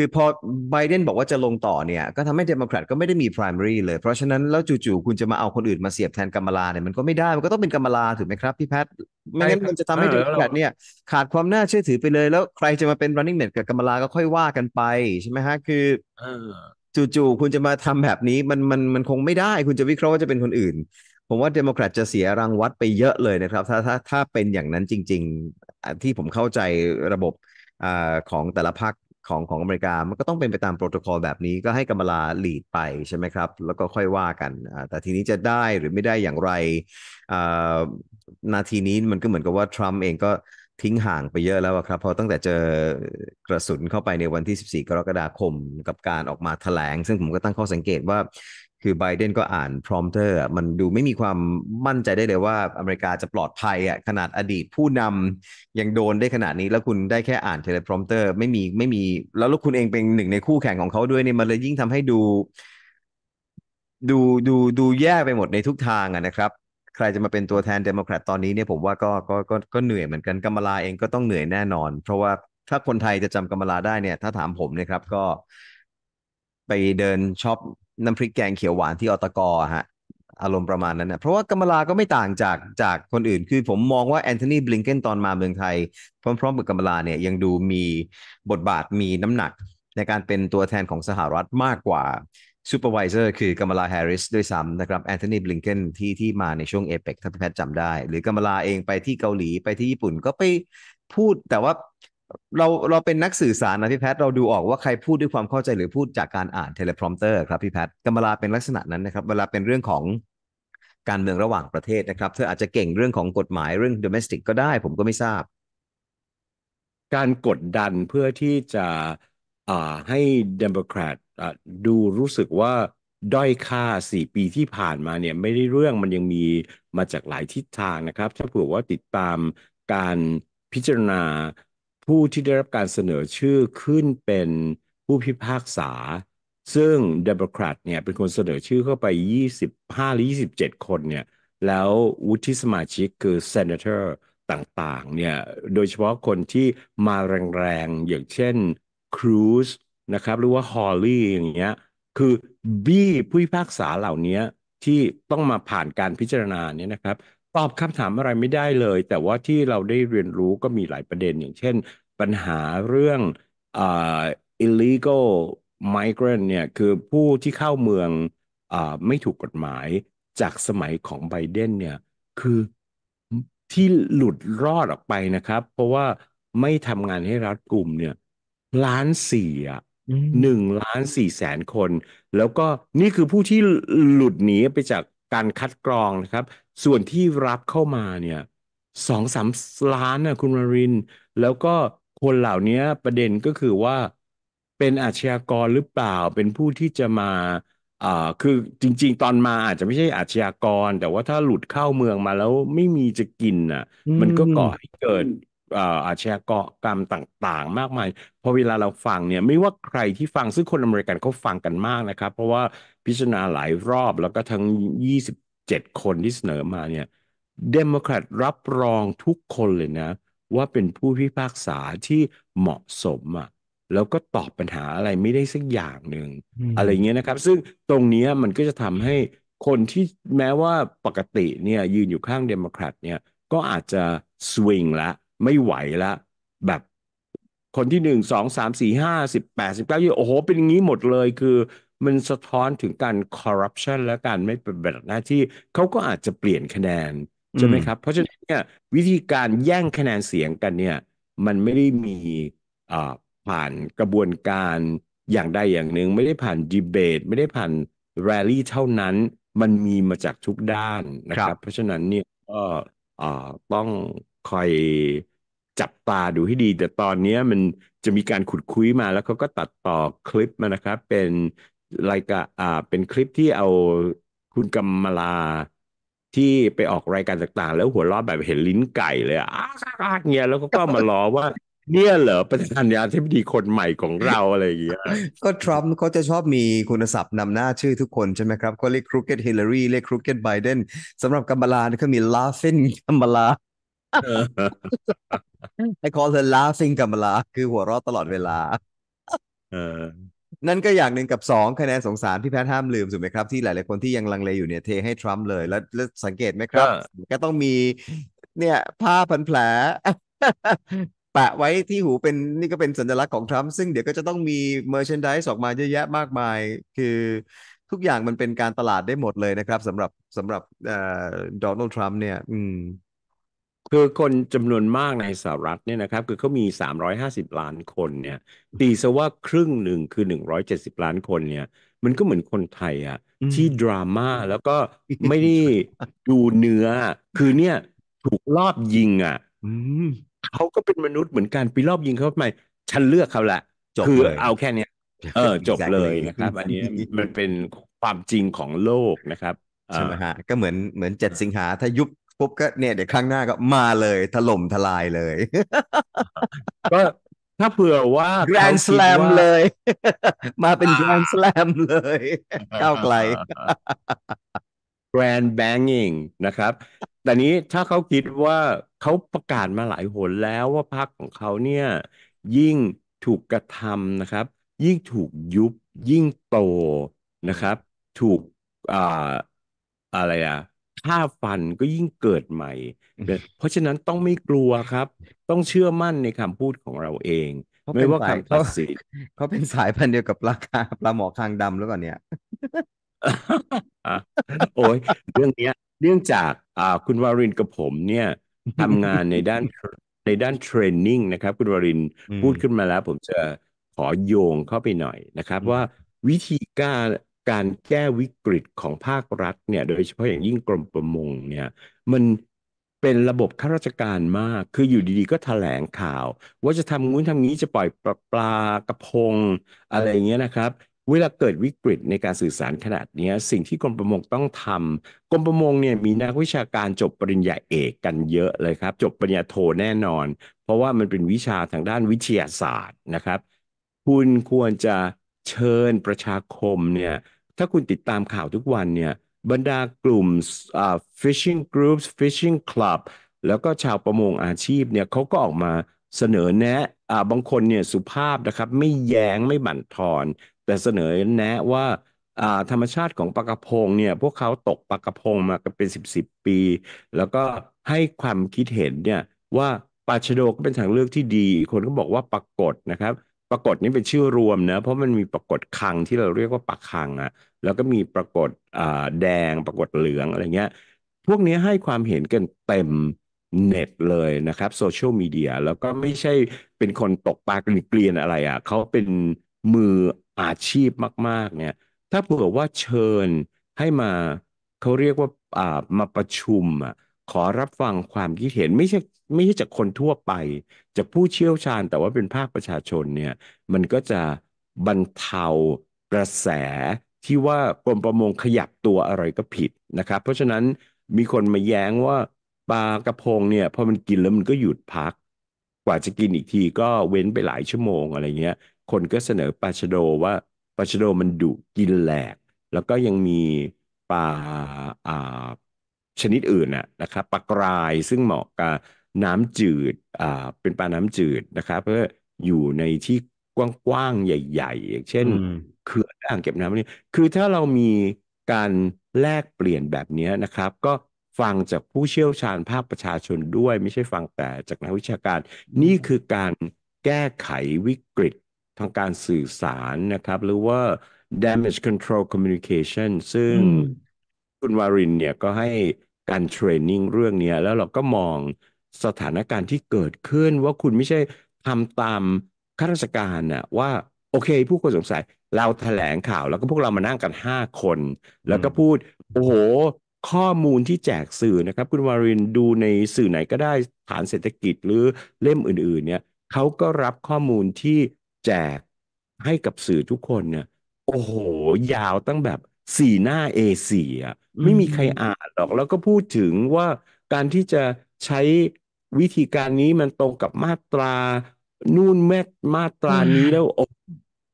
คือพอไบเดนบอกว่าจะลงต่อเนี่ย ก็ทำให้เดโมแครตก็ไม่ได้มี primary เลยเพราะฉะนั้นแล้วจู่ๆคุณจะมาเอาคนอื่นมาเสียบแทนกัมลาเนี่ย มันก็ไม่ได้มันก็ต้องเป็นกัมลาถูกไหมครับ พี่แพท ไม่งั้นมันจะทำให้เดโมแครตเนี่ย ขาดความน่าเชื่อถือไปเลย แล้วใครจะมาเป็น running mate กับกัมลา ก็ค่อยว่ากันไปใช่ไหมฮะคือจู่ๆคุณจะมาทำแบบนี้มันมันมันคงไม่ได้ คุณจะวิเคราะห์ว่าจะเป็นคนอื่น ผมว่าเดโมแครตจะเสียรางวัลไปเยอะเลยนะครับถ้าถ้าถ้าเป็นอย่างนั้นจริง ๆที่ผมเข้าใจระบบของแต่ละพรรคของของอเมริกา มันก็ต้องเป็นไปตามโปรโตโคอลแบบนี้ ก็ให้กัมลาลีดไปใช่ไหมครับ แล้วก็ค่อยว่ากัน แต่ทีนี้จะได้หรือไม่ได้อย่างไรนาทีนี้มันก็เหมือนกับว่า ทรัมป์เองก็ทิ้งห่างไปเยอะแล้วครับ เพราะตั้งแต่เจอกระสุนเข้าไปในวันที่ 14 กรกฎาคม กับการออกมาถแถลง ซึ่งผมก็ตั้งข้อสังเกตว่าคือไบเดนก็อ่านพรอมเตอร์มันดูไม่มีความมั่นใจได้เลยว่าอเมริกาจะปลอดภัยอ่ะขนาดอดีต ผู้นำยังโดนได้ขนาดนี้ แล้วคุณได้แค่อ่านเทเลพรอมเตอร์ไม่มีไม่มีแล้วลูกคุณเองเป็นหนึ่งในคู่แข่งของเขาด้วยเนี่ยมันเลยยิ่งทำให้ดูดูดูดูแย่ไปหมดในทุกทางอ่ะนะครับ ใครจะมาเป็นตัวแทนเดโมแครตตอนนี้เนี่ยผมว่าก็ก็ก็ก็เหนื่อยเหมือนกันกัมลาเองก็ต้องเหนื่อยแน่นอน เพราะว่าถ้าคนไทยจะจำกัมลาได้เนี่ย ถ้าถามผมนะครับก็ ไปเดินช็อปน้ำพริกแกงเขียวหวานที่อตกฮะอารมณ์ประมาณนั้นนะเพราะว่ากัมลาก็ไม่ต่างจากจากคนอื่น คือผมมองว่าแอนโทนีบลิงเกนตอนมาเมืองไทย พร้อมๆกับกัมลาเนี่ยยังดูมีบทบาทมีน้ำหนัก ในการเป็นตัวแทนของสหรัฐมากกว่าซูเปอร์วิเซอร์คือกัมลาแฮร์ริสด้วยซ้ำนะครับแอนโทนีบลิงเกนที่ที่มาในช่วงเอเปกถ้านแพทย์จำได้หรือกัมลาเองไปที่เกาหลีไปที่ญี่ปุ่น ก็ไปพูดแต่ว่าเราเราเป็นนักสื่อสารนะพี่แพทเราดูออกว่าใครพูดด้วยความเข้าใจหรือพูดจากการอ่านเทเลพรอมเตอร์ครับพี่แพทกัรมลาเป็นลักษณะนั้นนะครับ เวลาเป็นเรื่องของการเมืองระหว่างประเทศนะครับเธออาจจะเก่งเรื่องของกฎหมายเรื่องด o ม e s t i c ก็ได้ ผมก็ไม่ทราบ การกดดันเพื่อที่จะให้เดโมแครตดูรู้สึกว่า ด้อยค่าสี่ปีที่ผ่านมาเนี่ย ไม่ได้เรื่องมันยังมีมาจากหลายทิศทางนะครับ ถ้าเผื่อว่าติดตามการพิจารณาผู้ที่ได้รับการเสนอชื่อขึ้นเป็นผู้พิพากษา ซึ่งเดโมแครตเนี่ยเป็นคนเสนอชื่อเข้าไป 25หรือ27 คนเนี่ยแล้ววุฒิสมาชิกคือเซนเตอร์ต่างๆเนี่ยโดยเฉพาะคนที่มาแรงๆอย่างเช่นครูซนะครับหรือว่าฮอลลี่อย่างเงี้ยคือบี้ผู้พิพากษาเหล่านี้ที่ต้องมาผ่านการพิจารณาเนี่ยนะครับตอบคำถามอะไรไม่ได้เลย แต่ว่าที่เราได้เรียนรู้ก็มีหลายประเด็น อย่างเช่นปัญหาเรื่องอ illegal migrant เนี่ยคือผู้ที่เข้าเมืองอไม่ถูกกฎหมายจากสมัยของไบเดน เนี่ย คือที่หลุดรอดออกไปนะครับ เพราะว่าไม่ทำงานให้รัฐกลุ่มเนี่ยล้านสี่อ่ะหนึ่งล้านสี่แสนคน แล้วก็นี่คือผู้ที่หลุดหนีไปจากการคัดกรองนะครับส่วนที่รับเข้ามาเนี่ยสองสามล้านนะคุณมารินแล้วก็คนเหล่านี้ประเด็นก็คือว่าเป็นอาชญากรหรือเปล่าเป็นผู้ที่จะมาอ่าคือจริง ๆ ตอนมาอาจจะไม่ใช่อาชญากร แต่ว่าถ้าหลุดเข้าเมืองมาแล้วไม่มีจะกินอ่ะมันก็ก่อให้เกิดอ่าอาชญากรรมต่าง ๆ มากมายพอเวลาเราฟังเนี่ยไม่ว่าใครที่ฟังซึ่งคนอเมริกันเขาฟังกันมากนะครับ เพราะว่าพิจารณาหลายรอบแล้วก็ทั้งยี่สิบเจ็ดคนที่เสนอมาเนี่ยเดโมแครตรับรองทุกคนเลยนะ ว่าเป็นผู้พิพากษาที่เหมาะสมอะ่ะแล้วก็ตอบปัญหาอะไรไม่ได้สักอย่างหนึ่งอะไรเงี้ยนะครับ ซึ่งตรงนี้มันก็จะทำให้คนที่แม้ว่าปกติ เนี่ยยืนอยู่ข้างเดโมแครตเนี่ยก็อาจจะสวิงละ ไม่ไหวละแบบคนที่หนึ่งสองสามสี่ห้าสิบแปดสิบเก้ายี่โอ้โห เป็นอย่างนี้หมดเลยคือมันสะท้อนถึงการคอร์รัปชันและการไม่เป็นแบบหน้าที่เขาก็อาจจะเปลี่ยนคะแนน ใช่ไหมครับ เพราะฉะนั้นเนี่ยวิธีการแย่งคะแนนเสียงกันเนี่ยมันไม่ได้มีผ่านกระบวนการอย่างใดอย่างหนึ่งไม่ได้ผ่านดีเบตไม่ได้ผ่านแรลลี่เท่านั้น มันมีมาจากทุกด้านนะครับเพราะฉะนั้นเนี่ยก็ต้องคอยจับตาดูให้ดี แต่ตอนนี้มันจะมีการขุดคุยมาแล้วเขาก็ตัดต่อคลิปมานะครับเป็นรายการอ่า เป็นคลิปที่เอาคุณกำมลา ที่ไปออกรายการต่างๆ แล้วหัวเราะแบบเห็นลิ้นไก่เลยอะอ้าเงี้ยแล้วก็ก็มาล้อว่า เนี่ยเหรอประธานาธิบดีคนใหม่ของเราอะไรอย่างเงี้ยก็ทรัมป์เขาจะชอบมีคุณศัพท์นำหน้าชื่อทุกคนใช่ไหมครับเขาเรียกครูเกตฮิลลารีเรียกครูเกตไบเดนสำหรับกัมบาลาเนี่ยเขามี laughing กัมบาลา I call her laughing กัมบาลาคือหัวเราะตลอดเวลา เออนั่นก็อย่างหนึ่งกับ 2 คะแนนสงสารที่แพทห้ามลืมถูกไหมครับ ที่หลายๆคนที่ยังลังเลอยู่เนี่ยเทให้ทรัมป์เลย แล้วสังเกตไหมครับ ก็ต้องมีเนี่ยผ้าพันแผลแปะไว้ที่หูเป็นนี่ก็เป็นสัญลักษณ์ของทรัมป์ซึ่งเดี๋ยวก็จะต้องมีเมอร์เชนดิสออกมาเยอะแยะมากมาย คือทุกอย่างมันเป็นการตลาดได้หมดเลยนะครับสำหรับสำหรับโดนัลด์ทรัมป์เนี่ยอืมคือคนจำนวนมากในสหรัฐเนี่ยนะครับคือเขามี 350 ล้านคนเนี่ยตีซะว่าครึ่งหนึ่งคือ 170 ล้านคนเนี่ย มันก็เหมือนคนไทยอะที่ดราม่าแล้วก็ไม่ได้ดูเนื้อคือเนี่ยถูกรอบยิงอะเขาก็เป็นมนุษย์เหมือนกันไปรอบยิงเขาทำไมฉันเลือกเขาแหละคือเอาแค่นี้เออจบเลยนะครับอันนี้มันเป็นความจริงของโลกนะครับใช่ไหมฮะก็เหมือนเหมือนเจ็ดสิงหา ถ้ายุบปุ๊บก็เนี่ยเดี๋ยวครั้งหน้าก็มาเลย ถล่มทลายเลยก็ถ้าเผื่อว่าแกรนส l ลมเลยมาเป็นแกรนส l ลมเลยก้าวไกล grand banging นะครับแต่นี้ถ้าเขาคิดว่าเขาประกาศมาหลายหนแล้วว่าพรรคของเขาเนี่ย ยิ่งถูกกระทำนะครับ ยิ่งถูกยุบยิ่งโตนะครับ ถูกอ่าอะไรอะค่าฟันก็ยิ่งเกิดใหม่ เพราะฉะนั้นต้องไม่กลัวครับ ต้องเชื่อมั่นในคำพูดของเราเอง ไม่ว่าคำตัดสินเขาเป็นสายพันธุ์เดียวกับปลาคาปลาหมอคางดำหรือเปล่าเนี่ยโอ้ยเรื่องเนี้ยเนื่องจากคุณวารินกับผมเนี่ยทำงานในด้านในด้านเทรนนิ่งนะครับ คุณวารินพูดขึ้นมาแล้ว ผมจะขอโยงเข้าไปหน่อยนะครับว่าวิธีการการแก้วิกฤตของภาครัฐเนี่ยโดยเฉพาะอย่างยิ่งกรมประมงเนี่ย มันเป็นระบบข้าราชการมาก คืออยู่ดีๆก็ถแถลงข่าว ว่าจะทำงู้นทำนี้จะปล่อยปลาปลากระพงอะไรเงี้ยนะครับ เวลาเกิดวิกฤตในการสื่อสารขนาดนี้สิ่งที่กรมประมงต้องทำกรมประมงเนี่ยมีนักวิชาการจบปริญญาเอกกันเยอะเลยครับ จบปริญญาโทแน่นอน เพราะว่ามันเป็นวิชาทางด้านวิทยาศาสตร์นะครับ คุณควรจะเชิญประชาคมเนี่ยถ้าคุณติดตามข่าวทุกวันเนี่ยบรรดากลุ่ม fishing groups fishing club แล้วก็ชาวประมงอาชีพเนี่ยเขาก็ออกมาเสนอแนะ บางคนเนี่ยสุภาพนะครับไม่แย้งไม่บั่นทอน แต่เสนอแนะว่าธรรมชาติของปลากระพงเนี่ยพวกเขาตกปลากระพงมากันเป็นสิบสิบปี แล้วก็ให้ความคิดเห็นเนี่ยว่าปลาชะโดก็เป็นทางเลือกที่ดี คนก็บอกว่าปรากฏนะครับปรากฏนี่เป็นชื่อรวมนะเพราะมันมีปรากฏคังที่เราเรียกว่าปลาคังอะ่ะแล้วก็มีปรากฏแดงปรากฏเหลืองอะไรเงี้ย พวกนี้ให้ความเห็นกันเต็มเน็ตเลยนะครับโซเชียลมีเดียแล้วก็ไม่ใช่เป็นคนตกปลากเกลียนอะไรอะ่ะเขาเป็นมืออาชีพมาก ๆเนี่ยถ้าเผื่อว่าเชิญให้มาเขาเรียกว่าอ่ามาประชุมอ่ะขอรับฟังความคิดเห็นไม่ใช่ไม่ใช่จากคนทั่วไป จากผู้เชี่ยวชาญแต่ว่าเป็นภาคประชาชนเนี่ย มันก็จะบรรเทากระแสที่ว่ากรมประมงขยับตัวอะไรก็ผิดนะครับ เพราะฉะนั้นมีคนมาแย้งว่าปลากระพงเนี่ยพอมันกินแล้วมันก็หยุดพัก กว่าจะกินอีกทีก็เว้นไปหลายชั่วโมงอะไรเงี้ยคนก็เสนอปลาชะโดว่าปลาชะโดมันดุกินแหลก แล้วก็ยังมีปลาอ่าชนิดอื่นอะนะครับปลากรายซึ่งเหมาะกับน้ำจืดอ่าเป็นปลาน้ำจืดนะครับเพื่ออยู่ในที่กว้างๆใหญ่ ๆ อย่างเช่นคืออ่างเก็บน้ำนี่คือถ้าเรามีการแลกเปลี่ยนแบบนี้นะครับ ก็ฟังจากผู้เชี่ยวชาญภาคประชาชนด้วยไม่ใช่ฟังแต่จากนักวิชาการ นี่คือการแก้ไขวิกฤตทางการสื่อสารนะครับ หรือว่า damage control communication ซึ่งคุณวารินเนี่ยก็ให้การเทรนนิ่งเรื่องนี้แล้วเราก็มองสถานการณ์ที่เกิดขึ้นว่าคุณไม่ใช่ทำตามข้าราชการน่ะว่าโอเคผู้คนสงสัย เราแถลงข่าวแล้วก็พวกเรามานั่งกันห้าคน แล้วก็พูด โอ้โห ข้อมูลที่แจกสื่อนะครับ คุณวารินดูในสื่อไหนก็ได้ฐานเศรษฐกิจหรือเล่มอื่นๆเนี่ยเขาก็รับข้อมูลที่แจกให้กับสื่อทุกคนเนี่ย โอ้โหยาวตั้งแบบสี่หน้า A4 อ่ะไม่มีใครอ่านหรอก แล้วก็พูดถึงว่าการที่จะใช้วิธีการนี้มันตรงกับมาตรานู่นแม่มาตรานี้แล้วโอ้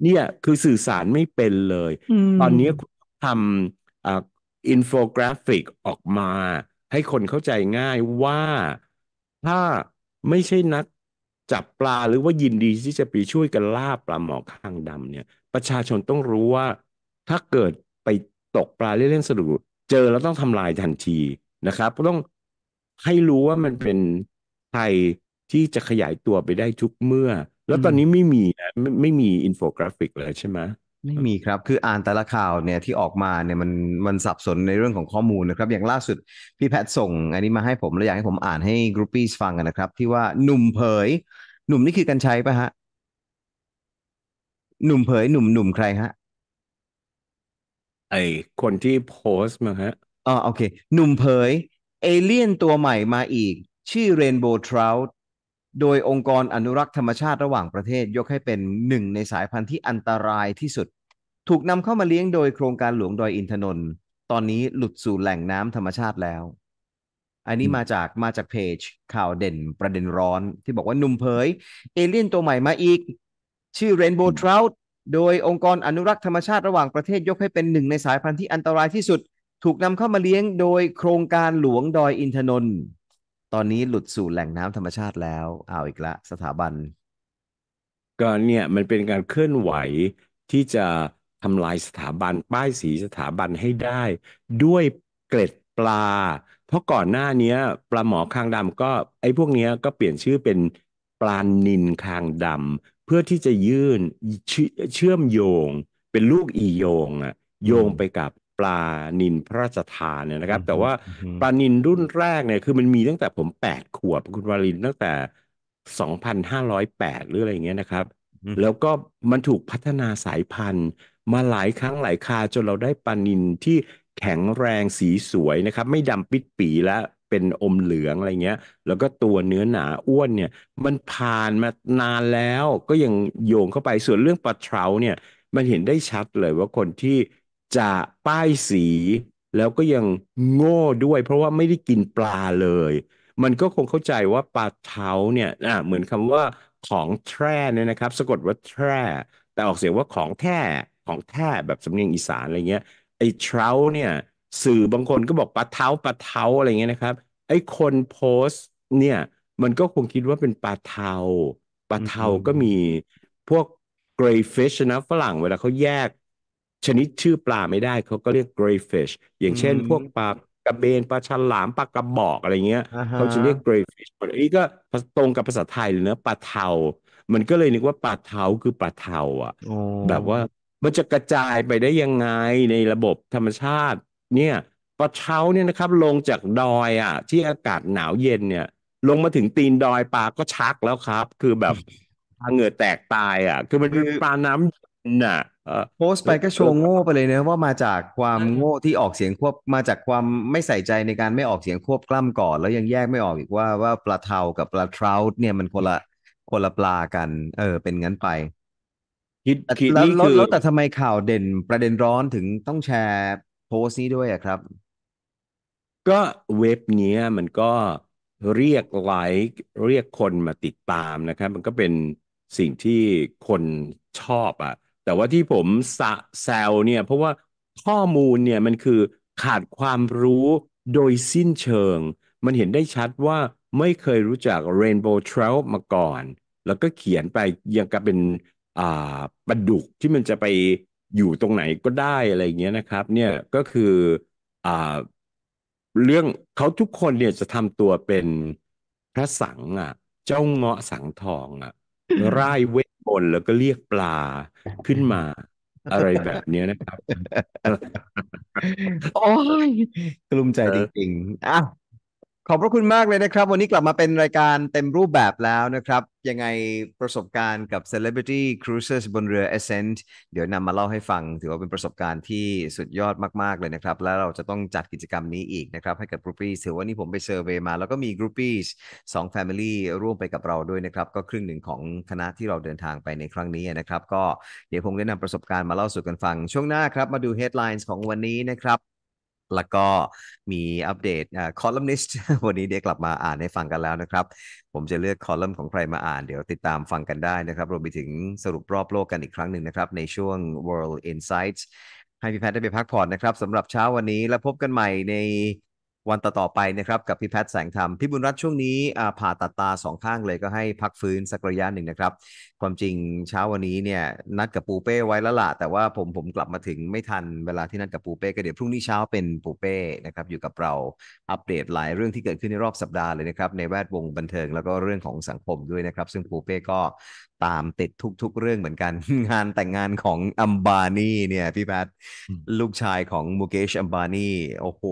เนี่ย คือสื่อสารไม่เป็นเลย ตอนนี้ทำอินโฟกราฟิกออกมา ให้คนเข้าใจง่ายว่าถ้าไม่ใช่นักจับปลาหรือว่ายินดีที่จะไปช่วยกันล่าปลาหมอคางดำเนี่ย ประชาชนต้องรู้ว่าถ้าเกิดไปตกปลาเล่นๆสะดุกเจอแล้วต้องทำลายทันทีนะครับต้องให้รู้ว่ามันเป็นไทยที่จะขยายตัวไปได้ทุกเมื่อ แล้วตอนนี้ไม่มีนะไม่ไม่มีอินโฟกราฟิกเลยใช่ไหมไม่มีครับ คืออ่านแต่ละข่าวเนี่ยที่ออกมาเนี่ยมันมันสับสนในเรื่องของข้อมูลนะครับ อย่างล่าสุดพี่แพทส่ง อันนี้มาให้ผมแล้วอยากให้ผมอ่านให้กรุ๊ปปี้ฟังกันนะครับ ที่ว่าหนุ่มเผย หนุ่มนี่คือกันชัยปะฮะหนุ่มเผยหนุ่มหนุ่มใครฮะไอคนที่โพสต์มาฮะอ๋อโอเค หนุ่มเผยเอเลี่ยนตัวใหม่มาอีกชื่อเรนโบว์ทราวโดยองค์กรอนุรักษ์ธรรมชาติระหว่างประเทศยกให้เป็นหนึ่งในสายพันธุ์ที่อันตรายที่สุด ถูกนำเข้ามาเลี้ยงโดยโครงการหลวงดอยอินทนนท์ตอนนี้หลุดสู่แหล่งน้ำธรรมชาติแล้ว อันนี้มาจากมาจากเพจ ข่าวเด่นประเด็นร้อนที่บอกว่าหนุ่มเผย เอเลี่ยนตัวใหม่มาอีก ชื่อเรนโบว์ทร o u t โดยองค์กรอนุรักษ์ธรรมชาติระหว่างประเทศยกให้เป็นหนึ่งในสายพันธุ์ที่อันตรายที่สุด ถูกนำเข้ามาเลี้ยงโดยโครงการหลวงดอยอินทนนท์ตอนนี้หลุดสู่แหล่งน้ำธรรมชาติแล้วอ้าวอีกละสถาบัน ก็เนี่ยมันเป็นการเคลื่อนไหวที่จะทำลายสถาบันป้ายสีสถาบันให้ได้ ด้วยเกล็ดปลาเพราะก่อนหน้านี้ปลาหมอคางดำก็ไอ้พวกนี้ก็เปลี่ยนชื่อเป็นปลานินคางดำเพื่อที่จะยื่นเชื่อมโยง เป็นลูกอีโยงอะโยงไปกับปลานินพระราชทานเนี่ยนะครับ แต่ว่าปลานินรุ่นแรกเนี่ยคือมันมีตั้งแต่ผมแปดขวบ คุณวาลินตั้งแต่สองพันห้าร้อยแปดหรืออะไรเงี้ยนะครับ แล้วก็มันถูกพัฒนาสายพันธุ์มาหลายครั้งหลายคาจนเราได้ปลานินที่แข็งแรงสีสวยนะครับ ไม่ดำปิดปีแล้ว เป็นอมเหลืองอะไรเงี้ย แล้วก็ตัวเนื้อหนาอ้วนเนี่ย มันผ่านมานานแล้วก็ยังโยงเข้าไปส่วนเรื่องปลาเทราเนี่ย มันเห็นได้ชัดเลยว่าคนที่จะป้ายสีแล้วก็ยังโง่ด้วย เพราะว่าไม่ได้กินปลาเลย มันก็คงเข้าใจว่าปลาเท้าเนี่ยอ่ะเหมือนคำว่าของแท้เนี่ยนะครับสะกดว่าแท้แต่ออกเสียงว่าของแท้ของแท้แบบสำเนียงอีสานอะไรเงี้ยไอ้เท้าเนี่ยสื่อบางคนก็บอกปลาเท้าปลาเท้าอะไรเงี้ยนะครับไอ้คนโพสต์เนี่ยมันก็คงคิดว่าเป็นปลาเทาปลาเทาก็มีพวก g r ร y fish นะฝรั่งเวลาเขาแยกชนิดชื่อปลาไม่ได้เขาก็เรียก gray fish อย่างเช่น พวกปลากระเบนปลาฉลามปลากระบอกอะไรเงี้ยเขาจะเรียก gray fish อันนี้ก็ตรงกับภาษาไทยเลยนะปลาเทา มันก็เลยนึกว่าปลาเทาคือปลาเทาอ่ะแบบว่ามันจะกระจายไปได้ยังไงในระบบธรรมชาติ เนี่ยปลาเท้าเนี่ยนะครับ ลงจากดอยอ่ะ ที่อากาศหนาวเย็นเนี่ย ลงมาถึงตีนดอยปลาก็ชักแล้วครับ คือแบบปลาเหงื่อแตกตายอ่ะ คือมันคือเป็นปลาน้ำเย็นน่ะโพสต์ไปก็โชว์โง่ไปเลยเนะว่ามาจากความโง่ที่ออกเสียงควบมาจากความไม่ใส่ใจในการไม่ออกเสียงควบกล้ำก่อน แล้วยังแยกไม่ออกอีกว่าว่าปลาเทากับปลาทราวเนี่ยมันคนละคนละปลากัน เออ เป็นงั้นไป คิดคิดแล้วแล้วแต่ทำไมข่าวเด่นประเด็นร้อนถึงต้องแชร์โพสต์นี้ด้วยครับ ก็เว็บนี้มันก็เรียกไลค์เรียกคนมาติดตามนะครับ มันก็เป็นสิ่งที่คนชอบอ่ะแต่ว่าที่ผมสะแซวเนี่ยเพราะว่าข้อมูลเนี่ยมันคือขาดความรู้โดยสิ้นเชิง มันเห็นได้ชัดว่าไม่เคยรู้จัก Rainbow t r o ลมาก่อน แล้วก็เขียนไปยังกับเป็นอ่าปลาดุกที่มันจะไปอยู่ตรงไหนก็ได้อะไรเงี้ยนะครับเนี่ยก็คืออ่าเรื่องเขาทุกคนเนี่ยจะทำตัวเป็นพระสังอ่ะเจ้าเงาะสังทองอ่ะร่ายเวทมนต์แล้วก็เรียกปลาขึ้นมา อะไรแบบเนี้ยนะครับโอ้ย กลุ้มใจจริงๆอ่ะขอบพระคุณมากเลยนะครับ วันนี้กลับมาเป็นรายการเต็มรูปแบบแล้วนะครับ ยังไงประสบการณ์กับ Celebrity Cruises บนเรือ Ascent เดี๋ยวนำมาเล่าให้ฟัง ถือว่าเป็นประสบการณ์ที่สุดยอดมาก ๆ เลยนะครับ แล้วเราจะต้องจัดกิจกรรมนี้อีกนะครับ ให้กับกรุ๊ปปี้ถือว่านี่ผมไปเซอร์เวย์มาแล้วก็มีกรุ๊ปปี้สองแฟมิลี่ร่วมไปกับเราด้วยนะครับ ก็ครึ่งหนึ่งของคณะที่เราเดินทางไปในครั้งนี้นะครับ ก็เดี๋ยวผมจะนำประสบการณ์มาเล่าสู่กันฟัง ช่วงหน้าครับ มาดู headlines ของวันนี้นะครับแล้วก็มีอัปเดตคอลัมนิสต์ วันนี้เดี๋ยวกลับมาอ่านให้ฟังกันแล้วนะครับ ผมจะเลือกคอลัมน์ของใครมาอ่าน เดี๋ยวติดตามฟังกันได้นะครับรวมไปถึงสรุปรอบโลกกันอีกครั้งหนึ่งนะครับ ในช่วง World Insights ให้พี่แพทย์ได้ไปพักผ่อนนะครับสำหรับเช้าวันนี้แล้วพบกันใหม่ในวันต่ออไปนะครับกับพี่แพทย์แสงธรรมพี่บุญรัตน์ช่วงนี้ผ่าตัดตาสองข้างเลยก็ให้พักฟื้นสักระยะหนึ่งนะครับ ความจริงเช้าวันนี้เนี่ยนัดกับปูเป้ไว้แล้วละแต่ว่าผมผมกลับมาถึงไม่ทันเวลาที่นัดกับปูเป้ ก็เดี๋ยวพรุ่งนี้เช้าเป็นปูเป้นะครับอยู่กับเราอัปเดตหลายเรื่องที่เกิดขึ้นในรอบสัปดาห์เลยนะครับในแวดวงบันเทิงแล้วก็เรื่องของสังคมด้วยนะครับซึ่งปูเป้ก็ตามติดทุก ๆเรื่องเหมือนกันงานแต่งงานของอัมบานีเนี่ย พี่แพท ลูกชายของมูเกชอัมบานีโอ้โห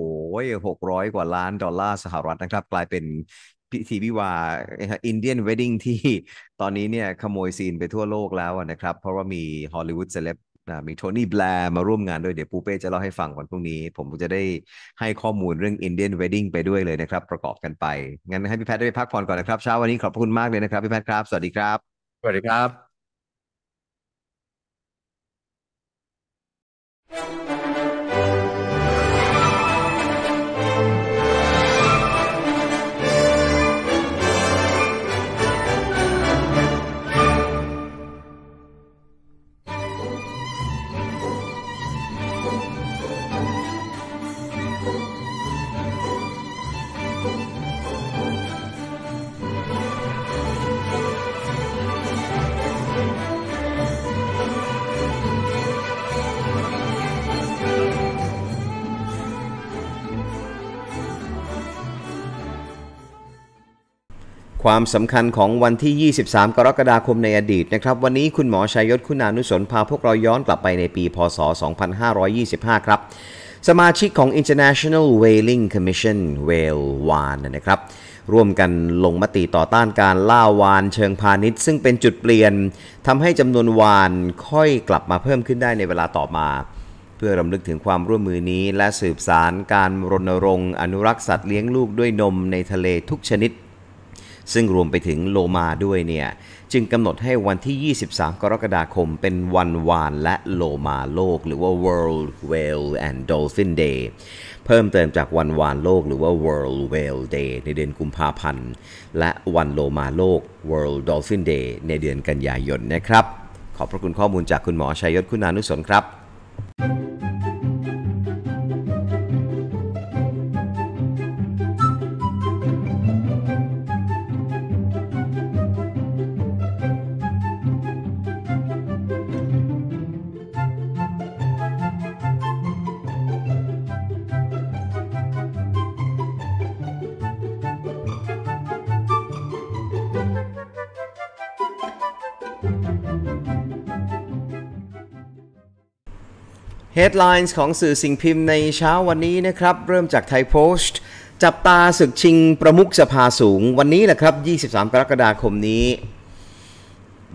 หกร้อยกว่าล้านดอลลาร์สหรัฐนะครับ กลายเป็นพิธีวิวาอินเดียนเวดดิ้งที่ตอนนี้เนี่ย ขโมยซีนไปทั่วโลกแล้วนะครับ เพราะว่ามีฮอลลีวูดเซเลบมีโทนี่แบลมาร่วมงานด้วย เดี๋ยวปูเป้จะเล่าให้ฟังวันพรุ่งนี้ผมจะได้ให้ข้อมูลเรื่องอินเดียนเวดดิ้งไปด้วยเลยนะครับประกอบกันไปงั้นให้พี่แพทย์ได้ไปพักผ่อนก่อนนะครับเช้าวันนี้ขอบคุณมากเลยนะครับพี่แพทย์ครับสวัสดีครับสวัสดีครับความสำคัญของวันที่ 23 กรกฎาคมในอดีตนะครับ วันนี้คุณหมอชัยยศคุณานุสนพาพวกเราย้อนกลับไปในปี พศ 2525 ครับ สมาชิกของ International Whaling Commission w h Whale One นะครับ ร่วมกันลงมติต่อต้านการล่าวานเชิงพาณิชย์ ซึ่งเป็นจุดเปลี่ยนทำให้จำนวนวานค่อยกลับมาเพิ่มขึ้นได้ในเวลาต่อมา เพื่อรำลึกถึงความร่วมมือนี้และสืบสารการรณรงค์อนุรักษ์สัตว์เลี้ยงลูกด้วยนมในทะเลทุกชนิดซึ่งรวมไปถึงโลมาด้วยเนี่ย จึงกำหนดให้วันที่ 23 กรกฎาคมเป็นวันวานและโลมาโลกหรือว่า World Whale and Dolphin Day เพิ่มเติมจากวันวานโลกหรือว่า World Whale Day ในเดือนกุมภาพันธ์ และวันโลมาโลก World Dolphin Day ในเดือนกันยายนนะครับ ขอบพระคุณข้อมูลจากคุณหมอชัยยศคุณานุสนครับ thank you Headlines ของสื่อสิ่งพิมพ์ในเช้าวันนี้นะครับ เริ่มจากไทยโพสต์ จับตาศึกชิงประมุขสภาสูงวันนี้แหละครับ 23 กรกฎาคมนี้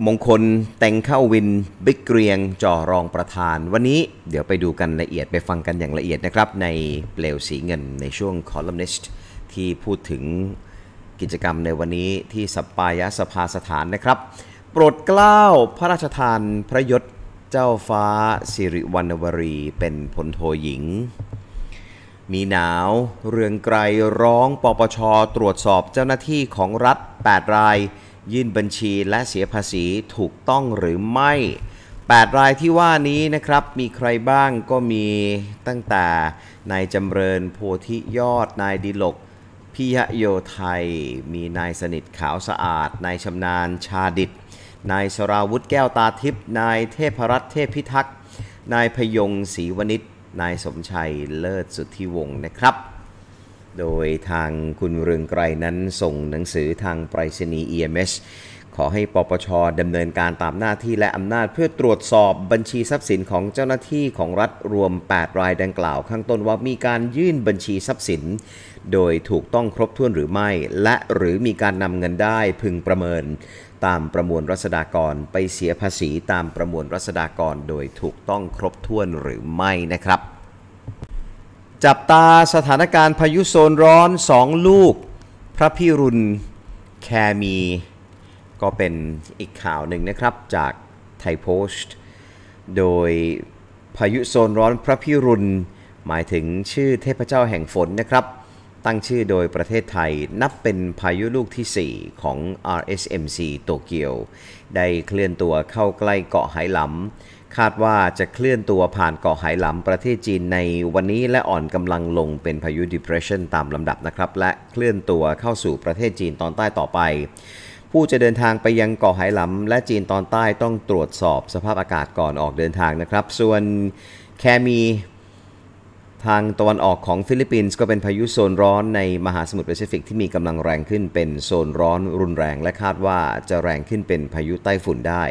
มงคลแต่งเข้าวินบิ๊กเกรียง จ่อรองประธานวันนี้เดี๋ยวไปดูกันละเอียดไปฟังกันอย่างละเอียดนะครับ ในเปลวสีเงินในช่วงคอลัมนิสต์ที่พูดถึงกิจกรรมในวันนี้ที่สปายะสภาสถานนะครับ โปรดเกล้าพระราชทานพระยศเจ้าฟ้าสิริวรรณวรีเป็นพลโทหญิง มีหนาวเรืองไกรร้องปปช ตรวจสอบเจ้าหน้าที่ของรัฐ 8 รายยื่นบัญชีและเสียภาษีถูกต้องหรือไม่ 8 รายที่ว่านี้นะครับมีใครบ้างก็มีตั้งแต่นายจำเริญ โพธิยอดนายดิลก พิยโยไทย มีนายสนิทขาวสะอาดนายชำนาญชาดิตนายสราวุธแก้วตาทิพย์ นายเทพรัตน์เทพพิทักษ์ นายพยงศรีวณิชนายสมชัยเลิศสุทธิวงศ์นะครับ โดยทางคุณเรืองไกรนั้นส่งหนังสือทางไปรษณีย์ EMS ขอให้ปปชดำเนินการตามหน้าที่และอำนาจเพื่อตรวจสอบบัญชีทรัพย์สินของเจ้าหน้าที่ของรัฐรวม 8 รายดังกล่าวข้างต้นว่ามีการยื่นบัญชีทรัพย์สิน โดยถูกต้องครบถ้วนหรือไม่ และหรือมีการนำเงินได้พึงประเมินตามประมวลรัษฎากรไปเสียภาษีตามประมวลรัษฎากรโดยถูกต้องครบถ้วนหรือไม่นะครับ จับตาสถานการณ์พายุโซนร้อน 2 ลูกพระพิรุณแคมีก็เป็นอีกข่าวหนึ่งนะครับจากไทยโพสต์โดยพายุโซนร้อนพระพิรุณ หมายถึงชื่อเทพเจ้าแห่งฝนนะครับตั้งชื่อโดยประเทศไทยนับเป็นพายุลูกที่ 4 ของ RSMC โตเกียวได้เคลื่อนตัวเข้าใกล้เกาะไหหลำคาดว่าจะเคลื่อนตัวผ่านเกาะไหหลำประเทศจีนในวันนี้และอ่อนกำลังลงเป็นพายุ depression ตามลำดับนะครับ และเคลื่อนตัวเข้าสู่ประเทศจีนตอนใต้ต่อไป ผู้จะเดินทางไปยังเกาะไหหลำและจีนตอนใต้ต้องตรวจสอบสภาพอากาศก่อนออกเดินทางนะครับส่วนแคมีทางตะวันออกของฟิลิปปินส์ก็เป็นพายุโซนร้อนในมหาสมุทรแปซิฟิกที่มีกำลังแรงขึ้นเป็นโซนร้อนรุนแรงและคาดว่าจะแรงขึ้นเป็นพายุไต้ฝุ่นได้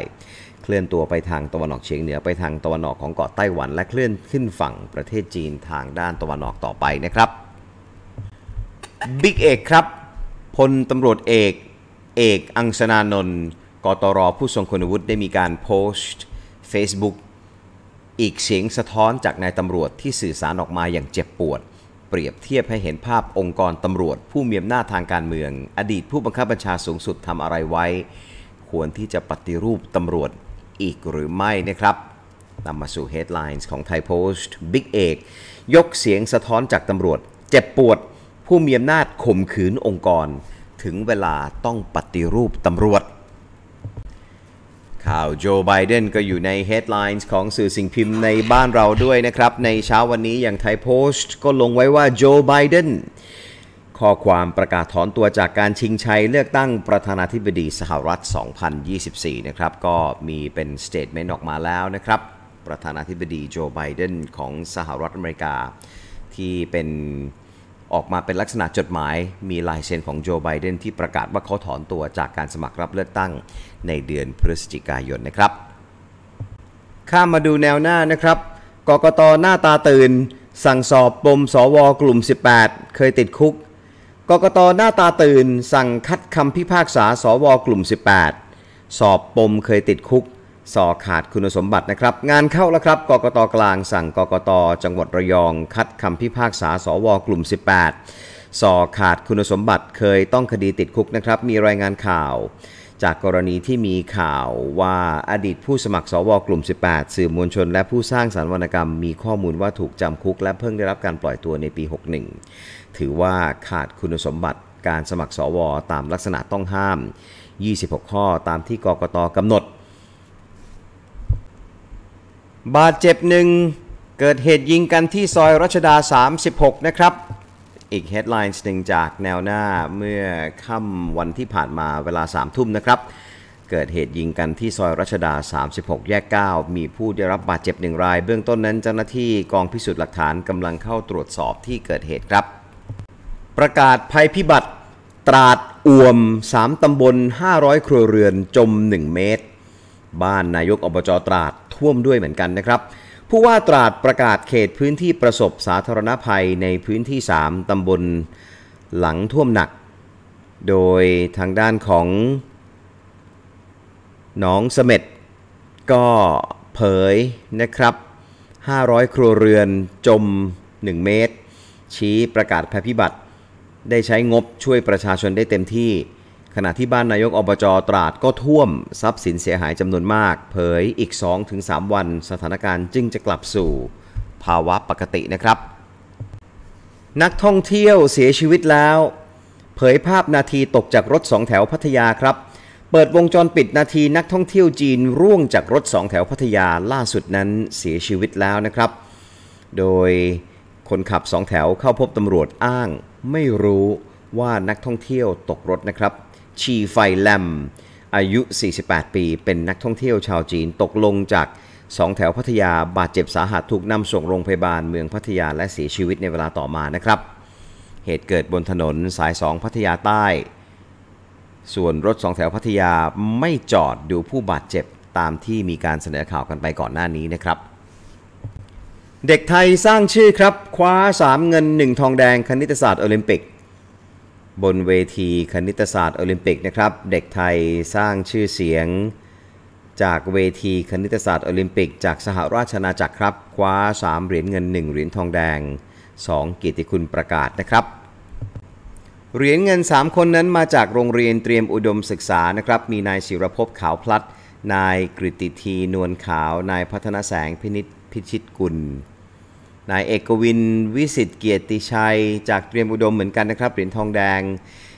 เคลื่อนตัวไปทางตะวันออกเฉียงเหนือไปทางตะวันออกของเกาะไต้หวัน และเคลื่อนขึ้นฝั่งประเทศจีนทางด้านตะวันออกต่อไปนะครับบิ๊กเอกครับ พลตำรวจเอก เอกอังสนานนท์กตรผู้ทรงคุณวุฒิได้มีการโพสต์ Facebook อีกเสียงสะท้อนจากนายตำรวจที่สื่อสารออกมาอย่างเจ็บปวด เปรียบเทียบให้เห็นภาพองค์กรตำรวจผู้มีอำนาจทางการเมือง อดีตผู้บังคับบัญชาสูงสุดทำอะไรไว้ ควรที่จะปฏิรูปตำรวจอีกหรือไม่นะครับนำมาสู่ Headlines ของไทยโพสต์ Big เอกยกเสียงสะท้อนจากตำรวจเจ็บปวด ผู้มีอำนาจข่มขืนองค์กรถึงเวลาต้องปฏิรูปตำรวจข่าวโจไบเดนก็อยู่ในเฮดไลน์ของสื่อสิ่งพิมพ์ในบ้านเราด้วยนะครับ ในเช้าวันนี้อย่างไทยโพสต์ก็ลงไว้ว่าโจไบเดนข้อความประกาศถอนตัวจากการชิงชัยเลือกตั้งประธานาธิบดีสหรัฐ 2024 นะครับก็มีเป็นสเตทเมนต์ออกมาแล้วนะครับ ประธานาธิบดีโจไบเดนของสหรัฐอเมริกา ที่เป็นออกมาเป็นลักษณะจดหมายมีลายเซ็นของโจไบเดนที่ประกาศว่าเขาถอนตัวจากการสมัครรับเลือกตั้งในเดือนพฤศจิกายนนะครับ ข้ามาดูแนวหน้านะครับ กกตหน้าตาตื่นสั่งสอบปมสวกลุ่ม18 เคยติดคุก กกตหน้าตาตื่นสั่งคัดคำพิพากษาสว กลุ่ม 18 สอบปมเคยติดคุก สอขาดคุณสมบัตินะครับ งานเข้าแล้วครับ กกตกลาง สั่งกกตจังหวัดระยอง คัดคำพิพากษาสวกลุ่ม 18 สอขาดคุณสมบัติเคยต้องคดีติดคุกนะครับมีรายงานข่าวจากกรณีที่มีข่าวว่าอดีตผู้สมัครสวกลุ่ม 18 สื่อมวลชนและผู้สร้างสารรค์วรรณกรรมมีข้อมูลว่าถูกจำคุกและเพิ่งได้รับการปล่อยตัวในปี 61 ถือว่าขาดคุณสมบัติการสมัครสวตามลักษณะต้องห้าม 26 ข้อตามที่กกตกำหนด บาดเจ็บหนึ่งเกิดเหตุยิงกันที่ซอยรัชดา 36 นะครับอีกเฮดไลน์หนึ่งจากแนวหน้าเมื่อค่ำวันที่ผ่านมาเวลา 3 ทุ่มนะครับ เกิดเหตุยิงกันที่ซอยรัชดา 36 แยก 9 มีผู้ได้รับบาดเจ็บหนึ่งรายเบื้องต้นนั้นเจ้าหน้าที่กองพิสูจน์หลักฐานกำลังเข้าตรวจสอบที่เกิดเหตุครับ ประกาศภัยพิบัติ ตราดอ่วม 3ตำบล 500ครัวเรือนจม 1 เมตร บ้านนายกอบจตราดท่วมด้วยเหมือนกันนะครับผู้ว่าตราดประกาศเขตพื้นที่ประสบสาธารณภัยในพื้นที่ 3ตำบลหลังท่วมหนัก โดยทางด้านของหนองเสม็ดก็เผยนะครับ 500 ครัวเรือนจม 1 เมตร ชี้ประกาศภัยพิบัติ ได้ใช้งบช่วยประชาชนได้เต็มที่ขณะที่บ้านนายกอบจตราดก็ท่วมทรัพย์สินเสียหายจำนวนมาก เผยอีก 2-3 วันสถานการณ์จึงจะกลับสู่ภาวะปกตินะครับ นักท่องเที่ยวเสียชีวิตแล้ว เผยภาพนาทีตกจากรถสองแถวพัทยาครับ เปิดวงจรปิดนาทีนักท่องเที่ยวจีนร่วงจากรถสองแถวพัทยาล่าสุดนั้นเสียชีวิตแล้วนะครับ โดยคนขับสองแถวเข้าพบตำรวจอ้างไม่รู้ว่านักท่องเที่ยวตกรถนะครับชีไฟแลม อายุ 48 ปี เป็นนักท่องเที่ยวชาวจีนตกลงจากสองแถวพัทยาบาดเจ็บสาหัสถูกนำส่งโรงพยาบาลเมืองพัทยาและเสียชีวิตในเวลาต่อมานะครับเหตุเกิดบนถนนสาย 2 พัทยาใต้ ส่วนรถสองแถวพัทยาไม่จอดดูผู้บาดเจ็บตามที่มีการเสนอข่าวกันไปก่อนหน้านี้นะครับ เด็กไทยสร้างชื่อครับ คว้า3เงิน1ทองแดงคณิตศาสตร์โอลิมปิกบนเวทีคณิตศาสตร์โอลิมปิกนะครับเด็กไทยสร้างชื่อเสียง จากเวทีคณิตศาสตร์โอลิมปิก จากสหราชอาณาจักรครับ คว้า3เหรียญเงิน 1เหรียญทองแดง 2กิติคุณประกาศนะครับเหรียญเงิน 3 คนนั้นมาจากโรงเรียนเตรียมอุดมศึกษานะครับ มีนายศิรภพขาวพลัดนายกริติที นวลขาวนายพัฒนาแสงพินิษพิชิตกุลนายเอกวินวิสิตเกียรติชัย จากเตรียมอุดมเหมือนกันนะครับเหรียญทองแดง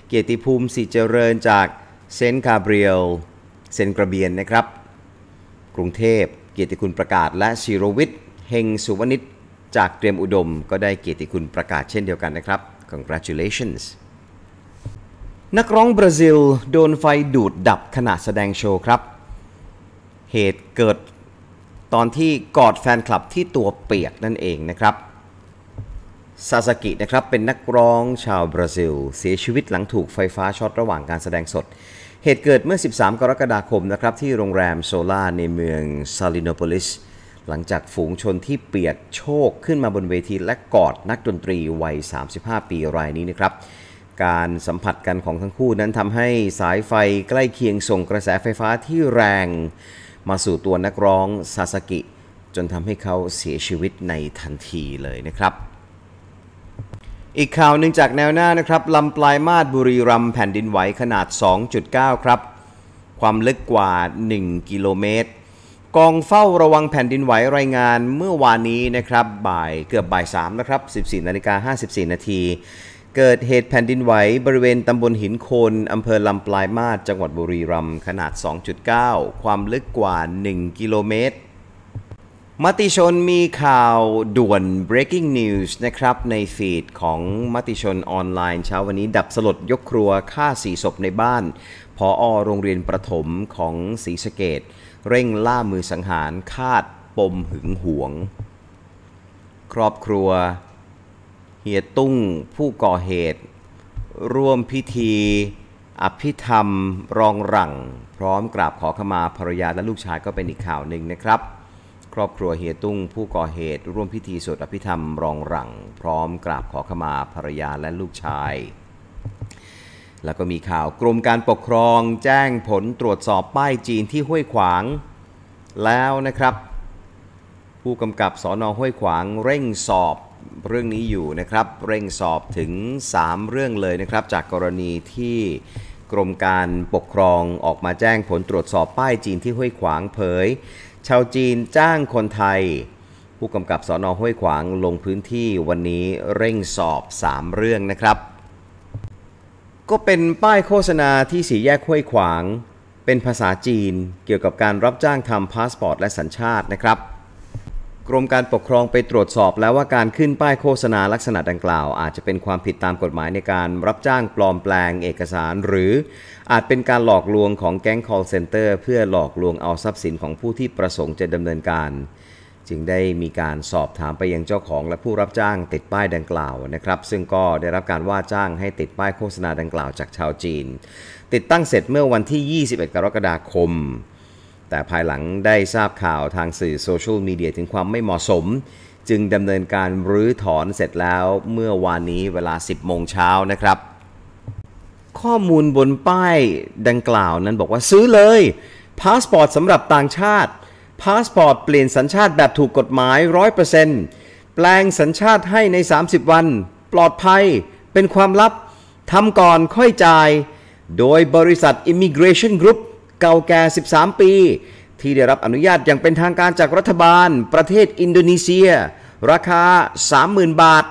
เกียรติภูมิสิเจริญจากเซนคาเบรียลเซนกระเบียนนะครับ กรุงเทพ เกียรติคุณประกาศและชิโรวิทย์เฮงสุวรรณิตจากเตรียมอุดมก็ได้เกียรติคุณประกาศเช่นเดียวกันนะครับ congratulations นักร้องบราซิล โดนไฟดูดดับขณะแสดงโชว์ครับ เหตุเกิดตอนที่กอดแฟนคลับที่ตัวเปียกนั่นเองนะครับซาสกินะครับเป็นนักร้องชาวบราซิล เสียชีวิตหลังถูกไฟฟ้าช็อตระหว่างการแสดงสด เหตุเกิดเมื่อ 13 กรกฎาคมนะครับที่โรงแรมโซล่าในเมืองซาลิโนโพลิสหลังจากฝูงชนที่เปียกโชกขึ้นมาบนเวทีและกอดนักดนตรีวัย 35 ปีรายนี้นะครับ การสัมผัสกันของทั้งคู่นั้นทำให้สายไฟใกล้เคียงส่งกระแสไฟฟ้าที่แรงมาสู่ตัวนักร้อง ซาสกิจนทำให้เขาเสียชีวิตในทันทีเลยนะครับ อีกข่าวหนึ่งจากแนวหน้านะครับลำปลายมาดบุรีรัมแผ่นดินไหวขนาด 2.9 ครับ ความลึกกว่า 1 กิโลเมตร กองเฝ้าระวังแผ่นดินไหวรายงานเมื่อวานนี้นะครับ บ่ายเกือบบ่าย3นะครับ 14 นาฬิกา 54 นาทีเกิดเหตุแผ่นดินไหวบริเวณตำบลหินโคน อำเภอลำปลายมาศ จังหวัดบุรีรัมย์ ขนาด 2.9 ความลึกกว่า 1 กิโลเมตร มติชนมีข่าวด่วน breaking news นะครับ ในฟีดของมติชนออนไลน์เช้าวันนี้ดับสลดยกครัวฆ่าสีศพในบ้าน พออโรงเรียนประถมของศรีสะเกดเร่งล่ามือสังหาร คาดปมหึงหวง ครอบครัวเฮียตุ้งผู้ก่อเหตุ ร่วมพิธีอภิธรรมรองหลังพร้อมกราบขอขมาภรรยาและลูกชายก็เป็นอีกข่าวหนึ่งนะครับ ครอบครัวเฮียตุ้งผู้ก่อเหตุ ร่วมพิธีสวดอภิธรรมรองหลังพร้อมกราบขอขมาภรรยาและลูกชาย แล้วก็มีข่าวกรมการปกครองแจ้งผลตรวจสอบป้ายจีนที่ห้วยขวาง แล้วนะครับ ผู้กำกับสอนอห้วยขวางเร่งสอบเรื่องนี้อยู่นะครับเร่งสอบถึง 3 เรื่องเลยนะครับ จากกรณีที่กรมการปกครองออกมาแจ้งผลตรวจสอบป้ายจีนที่ห้วยขวางเผย ชาวจีนจ้างคนไทย ผู้กำกับสอนอห้วยขวางลงพื้นที่วันนี้เร่งสอบ3เรื่องนะครับ ก็เป็นป้ายโฆษณาที่สีแยกห้วยขวาง เป็นภาษาจีนเกี่ยวกับการรับจ้างทำพาสปอร์ตและสัญชาตินะครับกรมการปกครองไปตรวจสอบแล้วว่าการขึ้นป้ายโฆษณาลักษณะดังกล่าว อาจจะเป็นความผิดตามกฎหมายในการรับจ้างปลอมแปลงเอกสาร หรืออาจเป็นการหลอกลวงของแก๊ง call center เพื่อหลอกลวงเอาทรัพย์สินของผู้ที่ประสงค์จะดำเนินการ จึงได้มีการสอบถามไปยังเจ้าของและผู้รับจ้างติดป้ายดังกล่าวนะครับ ซึ่งก็ได้รับการว่าจ้างให้ติดป้ายโฆษณาดังกล่าวจากชาวจีน ติดตั้งเสร็จเมื่อวันที่ 21 กรกฎาคมแต่ภายหลังได้ทราบข่าวทางสื่อโซเชียลมีเดียถึงความไม่เหมาะสม จึงดำเนินการรื้อถอนเสร็จแล้วเมื่อวานนี้เวลา 10 โมงเช้านะครับ ข้อมูลบนป้ายดังกล่าวนั้นบอกว่าซื้อเลยพาสปอร์ตสำหรับต่างชาติพาสปอร์ตเปลี่ยนสัญชาติแบบถูกกฎหมาย 100%แปลงสัญชาติให้ใน 30 วัน ปลอดภัยเป็นความลับทำก่อนค่อยจ่ายโดยบริษัท Immigration Group เก่าแก่ 13 ปี ที่ได้รับอนุญาตอย่างเป็นทางการจากรัฐบาล ประเทศอินโดนีเซีย ราคา 30,000 บาท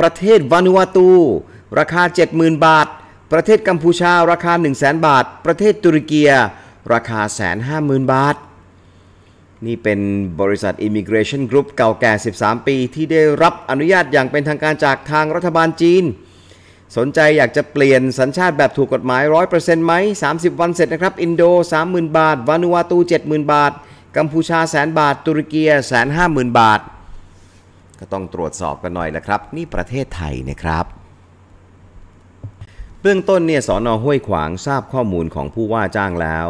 ประเทศวานูอาตู ราคา 70,000 บาท ประเทศกัมพูชา ราคา 1 0 0 0 0 0 บาท ประเทศตุรกีราคา 150,000 บาท นี่เป็นบริษัท Immigration Group เก่าแก่ 13 ปี ที่ได้รับอนุญาตอย่างเป็นทางการจากทางรัฐบาลจีนสนใจอยากจะเปลี่ยนสัญชาติแบบถูกกฎหมาย 100%ไหมิบวันเสร็จนะครับ อินโด30,000 บาท วานูอาตู 70,000 บาท กัมพูชาแสนบาท ตุรกีแสนห้าหมื่นบาท ก็ต้องตรวจสอบกันหน่อยนะครับ นี่ประเทศไทยนะครับ เบื้องต้นเนี่ยสอนอห้วยขวาง ทราบข้อมูลของผู้ว่าจ้างแล้ว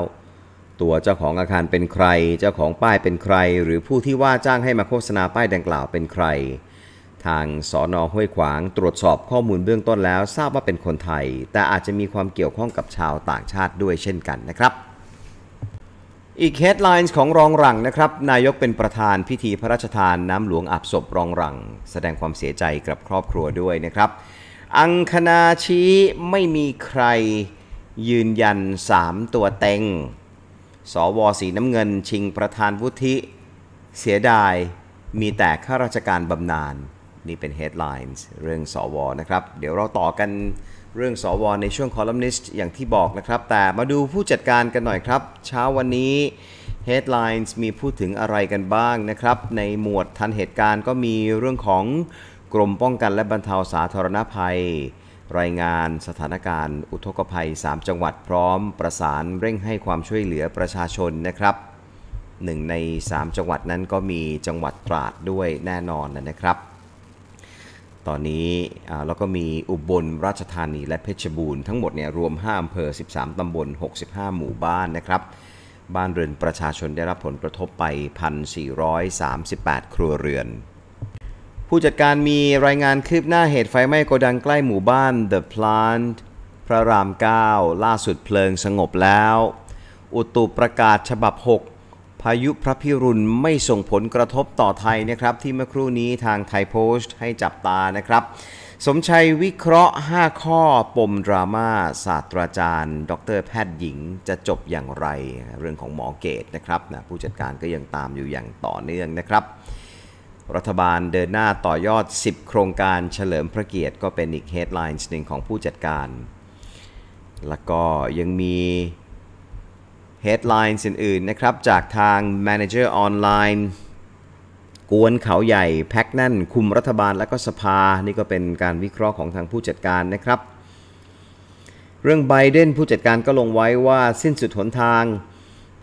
ตัวเจ้าของอาคารเป็นใคร เจ้าของป้ายเป็นใคร หรือผู้ที่ว่าจ้างให้มาโฆษณาป้ายดังกล่าวเป็นใครทางสอนอห้วยขวางตรวจสอบข้อมูลเบื้องต้นแล้ว ทราบว่าเป็นคนไทย แต่อาจจะมีความเกี่ยวข้องกับชาวต่างชาติด้วยเช่นกันนะครับ อีกเฮดไลน์ของรองรังนะครับ นายกเป็นประธานพิธีพระราชทานน้ำหลวงอาบศพรองรังแสดงความเสียใจกับครอบครัวด้วยนะครับ อังคณาชี้ไม่มีใครยืนยัน 3ตัวเต็งสวสีน้ำเงิน ชิงประธานวุฒิเสียดายมีแต่ข้าราชการบำนาญนี่เป็น headlines เรื่องสอวอนะครับ เดี๋ยวเราต่อกันเรื่องสอวอในช่วง columnist อย่างที่บอกนะครับ แต่มาดูผู้จัดการกันหน่อยครับ เช้าวันนี้ headlines มีพูดถึงอะไรกันบ้างนะครับ ในหมวดทันเหตุการณ์ก็มีเรื่องของ กรมป้องกันและบรรเทาสาธารณภัย รายงานสถานการณ์อุทกภัย 3 จังหวัดพร้อมประสานเร่งให้ความช่วยเหลือประชาชนนะครับหนึ่งใน 3 จังหวัดนั้นก็มีจังหวัดตราดด้วยแน่นอนนะครับตอนนี้แล้วก็มีอุบลราชธานี และเพชรบูรณ์ทั้งหมดเนี่ยรวม 5อำเภอ13ตำบล65 หมู่บ้านนะครับ บ้านเรือนประชาชนได้รับผลกระทบไป 1,438 ครัวเรือน ผู้จัดการมีรายงานคืบหน้าเหตุไฟไหม้โกดังใกล้หมู่บ้าน The Plant พระราม 9 ล่าสุดเพลิงสงบแล้ว อุตุประกาศฉบับ 6พายุพระพิรุณไม่ส่งผลกระทบต่อไทยนะครับ ที่เมื่อครู่นี้ทางไทยโพสต์ให้จับตานะครับ สมชัยวิเคราะห์ 5 ข้อปมดราม่าศาสตราจารย์ ดรแพทย์หญิง จะจบอย่างไรเรื่องของหมอเกตนะครับนะผู้จัดการก็ยังตามอยู่อย่างต่อเนื่องนะครับ รัฐบาลเดินหน้าต่อยอด 10 โครงการเฉลิมพระเกียรติ ก็เป็นอีกเฮดไลน์หนึ่งของผู้จัดการแล้วก็ยังมี headlines อื่นๆนะครับจากทาง Manager Online กวนเขาใหญ่แพ็กนั่น คุมรัฐบาลและก็สภานี่ก็เป็นการวิเคราะห์ของทางผู้จัดการนะครับ เรื่องไบเดนผู้จัดการก็ลงไว้ว่าสิ้นสุดหนทาง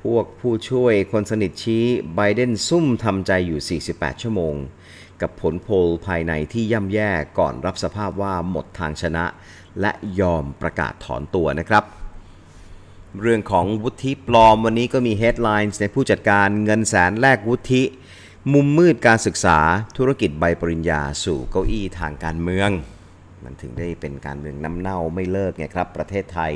พวกผู้ช่วยคนสนิทชี้ไบเดนซุ่มทำใจอยู่ 48 ชั่วโมง กับผลโพลภายในที่ย่ำแย่ก่อนรับสภาพว่าหมดทางชนะ และยอมประกาศถอนตัวนะครับเรื่องของวุฒิปลอมวันนี้ก็มีเฮดไลน์ในผู้จัดการเงินแสนแลกวุฒิมุมมืดการศึกษาธุรกิจใบปริญญาสู่เก้าอี้ทางการเมือง มันถึงได้เป็นการเมืองน้ำเน่าไม่เลิกไงครับ ประเทศไทย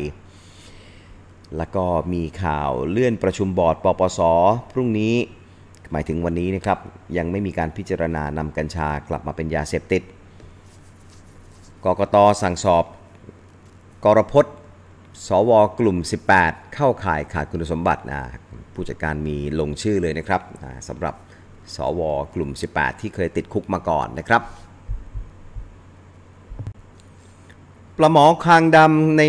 แล้วก็มีข่าวเลื่อนประชุมบอร์ดปปส พรุ่งนี้ หมายถึงวันนี้นะครับ ยังไม่มีการพิจารณานำกัญชากลับมาเป็นยาเสพติดกกตสั่งสอบกรพศสวกลุ่ม 18 เข้าข่ายขาดคุณสมบัตินะผู้จัดการมีลงชื่อเลยนะครับสำหรับสวกลุ่ม 18 ที่เคยติดคุกมาก่อนนะครับปลาหมอคางดำใน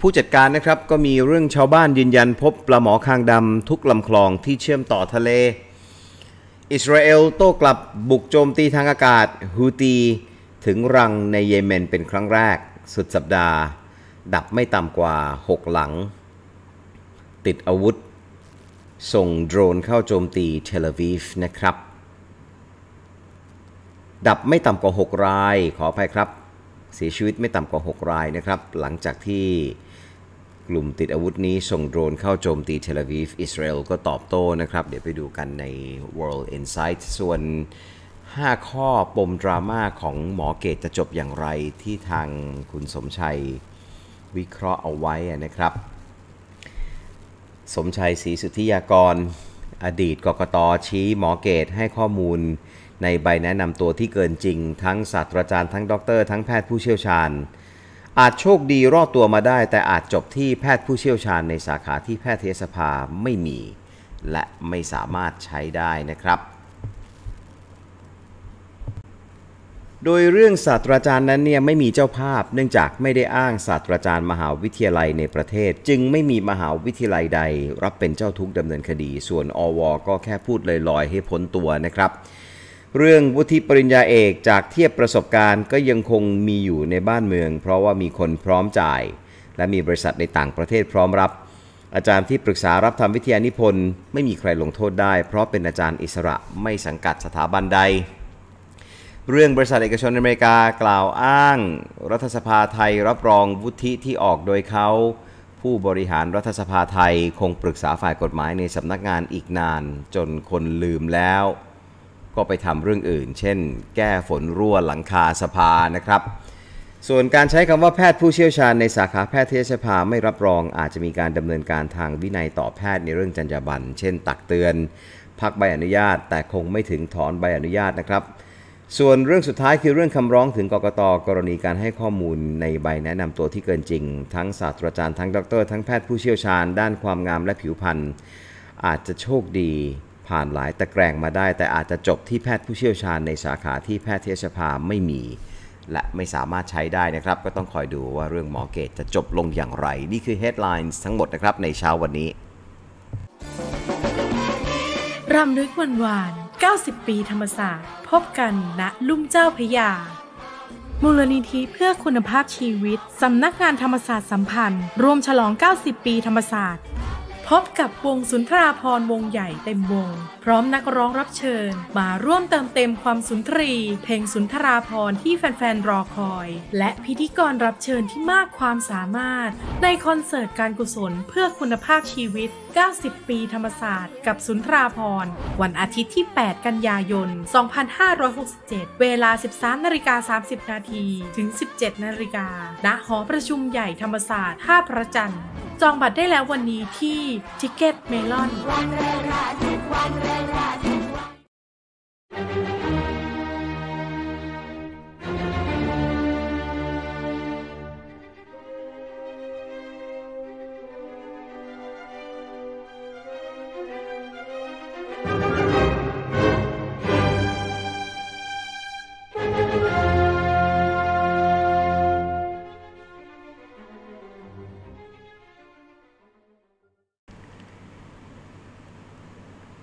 ผู้จัดการนะครับก็มีเรื่องชาวบ้านยืนยัน พบปลาหมอคางดำทุกลำคลองที่เชื่อมต่อทะเล อิสราเอลโต้กลับบุกโจมตีทางอากาศฮูตี ถึงรังในเยเมนเป็นครั้งแรกสุดสัปดาห์ดับไม่ต่ำกว่า 6 หลัง ติดอาวุธ ส่งโดรนเข้าโจมตีเทลอวีฟนะครับ ดับไม่ต่ำกว่า 6 ราย ขออภัยครับเสียชีวิตไม่ต่ำกว่า 6 รายนะครับ หลังจากที่กลุ่มติดอาวุธนี้ส่งโดรนเข้าโจมตีเทลอาวีฟอิสราเอลก็ตอบโต้นะครับเดี๋ยวไปดูกันใน World Insight ส่วน 5 ข้อปมดราม่าของหมอเกตจะจบอย่างไรที่ทางคุณสมชัยวิเคราะห์เอาไว้นะครับ สมชัยศรีสุทธิยากร อดีตกกตชี้หมอเกตให้ข้อมูล ในใบแนะนำตัวที่เกินจริง ทั้งศาสตราจารย์ทั้งด็อกเตอร์ทั้งแพทย์ผู้เชี่ยวชาญ อาจโชคดีรอดตัวมาได้ แต่อาจจบที่แพทย์ผู้เชี่ยวชาญในสาขาที่แพทยสภาไม่มี และไม่สามารถใช้ได้นะครับโดยเรื่องศาสตราจารย์นั้นเนี่ยไม่มีเจ้าภาพ เนื่องจากไม่ได้อ้างศาสตราจารย์มหาวิทยาลัยในประเทศ จึงไม่มีมหาวิทยาลัยใดรับเป็นเจ้าทุกข์ดำเนินคดี ส่วนอว ก็แค่พูดลอยๆให้พ้นตัวนะครับ เรื่องวุฒิปริญญาเอกจากเทียบประสบการณ์ ก็ยังคงมีอยู่ในบ้านเมือง เพราะว่ามีคนพร้อมจ่าย และมีบริษัทในต่างประเทศพร้อมรับ อาจารย์ที่ปรึกษารับทำวิทยานิพนธ์ ไม่มีใครลงโทษได้เพราะเป็นอาจารย์อิสระไม่สังกัดสถาบันใดเรื่องบริษัทเอกชนอเมริกากล่าวอ้าง รัฐสภาไทยรับรองวุฒิที่ออกโดยเขา ผู้บริหารรัฐสภาไทยคงปรึกษาฝ่ายกฎหมายในสำนักงานอีกนาน จนคนลืมแล้ว ก็ไปทำเรื่องอื่น เช่นแก้ฝนรั่วหลังคาสภานะครับ ส่วนการใช้คำว่าแพทย์ผู้เชี่ยวชาญในสาขาแพทยสภาไม่รับรองอาจจะมีการดำเนินการทางวินัยต่อแพทย์ในเรื่องจรรยาบรรณเช่นตักเตือน พักใบอนุญาต แต่คงไม่ถึงถอนใบอนุญาตนะครับส่วนเรื่องสุดท้ายคือเรื่องคำร้องถึงกกตกรณีการให้ข้อมูลในใบแนะนำตัวที่เกินจริง ทั้งศาสตราจารย์ทั้งด็อกเตอร์ทั้งแพทย์ผู้เชี่ยวชาญด้านความงามและผิวพรรณอาจจะโชคดีผ่านหลายตะแกรงมาได้ แต่อาจจะจบที่แพทย์ผู้เชี่ยวชาญในสาขาที่แพทย์เทศภาไม่มี และไม่สามารถใช้ได้นะครับ ก็ต้องคอยดูว่าเรื่องหมอเกตจะจบลงอย่างไร นี่คือ Headlines ทั้งหมดนะครับในเช้าวันนี้รำลึกวันวาน90 ปีธรรมศาสตร์ พบกันณลุ่มเจ้าพยา มูลนิธิเพื่อคุณภาพชีวิต สำนักงานธรรมศาสตร์สัมพันธ์ รวมฉลอง 90 ปีธรรมศาสตร์พบกับวงสุนทราพรวงใหญ่เต็มวง พร้อมนักร้องรับเชิญมาร่วมเติมเต็มความสุนทรี เพลงสุนทราพรที่แฟนๆรอคอย และพิธีกรรับเชิญที่มากความสามารถ ในคอนเสิร์ตการกุศลเพื่อคุณภาพชีวิต 90 ปีธรรมศาสตร์กับสุนทราพรวันอาทิตย์ที่ 8 กันยายน 2567 เวลา 13นาฬิกา30 นาทีถึง 17นาฬิกาณหอประชุมใหญ่ธรรมศาสตร์ท่าพระจันทร์จองบัตรได้แล้ววันนี้ที่ิกเก็ตเมลอน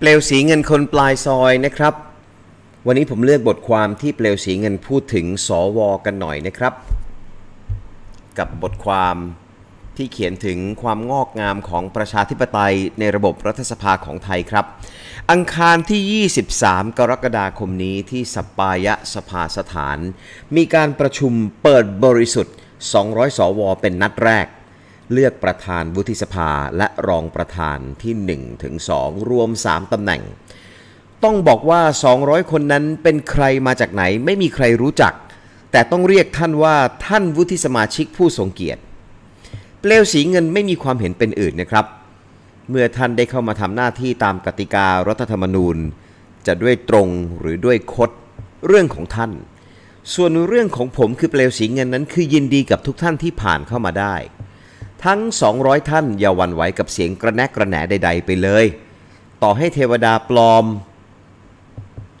เปลวสีเงินคนปลายซอยนะครับ วันนี้ผมเลือกบทความที่เปลวสีเงินพูดถึงสอวอกันหน่อยนะครับ กับบทความที่เขียนถึงความงอกงามของประชาธิปไตยในระบบรัฐสภาของไทยครับ อังคารที่ 23 กรกฎาคมนี้ที่สปายะสภาสถาน มีการประชุมเปิดบริสุทธิ์ 200สอวอเป็นนัดแรกเลือกประธานวุฒิสภาและรองประธานที่1ถึง2รวม 3 ตำแหน่ง ต้องบอกว่า 200 คนนั้นเป็นใครมาจากไหนไม่มีใครรู้จัก แต่ต้องเรียกท่านว่าท่านวุฒิสมาชิกผู้ทรงเกียรติ เปลวสีเงินไม่มีความเห็นเป็นอื่นนะครับ เมื่อท่านได้เข้ามาทำหน้าที่ตามกติการัฐธรรมนูญ จะด้วยตรงหรือด้วยคดเรื่องของท่าน ส่วนเรื่องของผมคือเปลวสีเงินนั้นคือยินดีกับทุกท่านที่ผ่านเข้ามาได้ทั้ง 200 ท่าน อย่าวันไหวกับเสียงกระแนกกระแหนใด ๆไปเลย ต่อให้เทวดาปลอม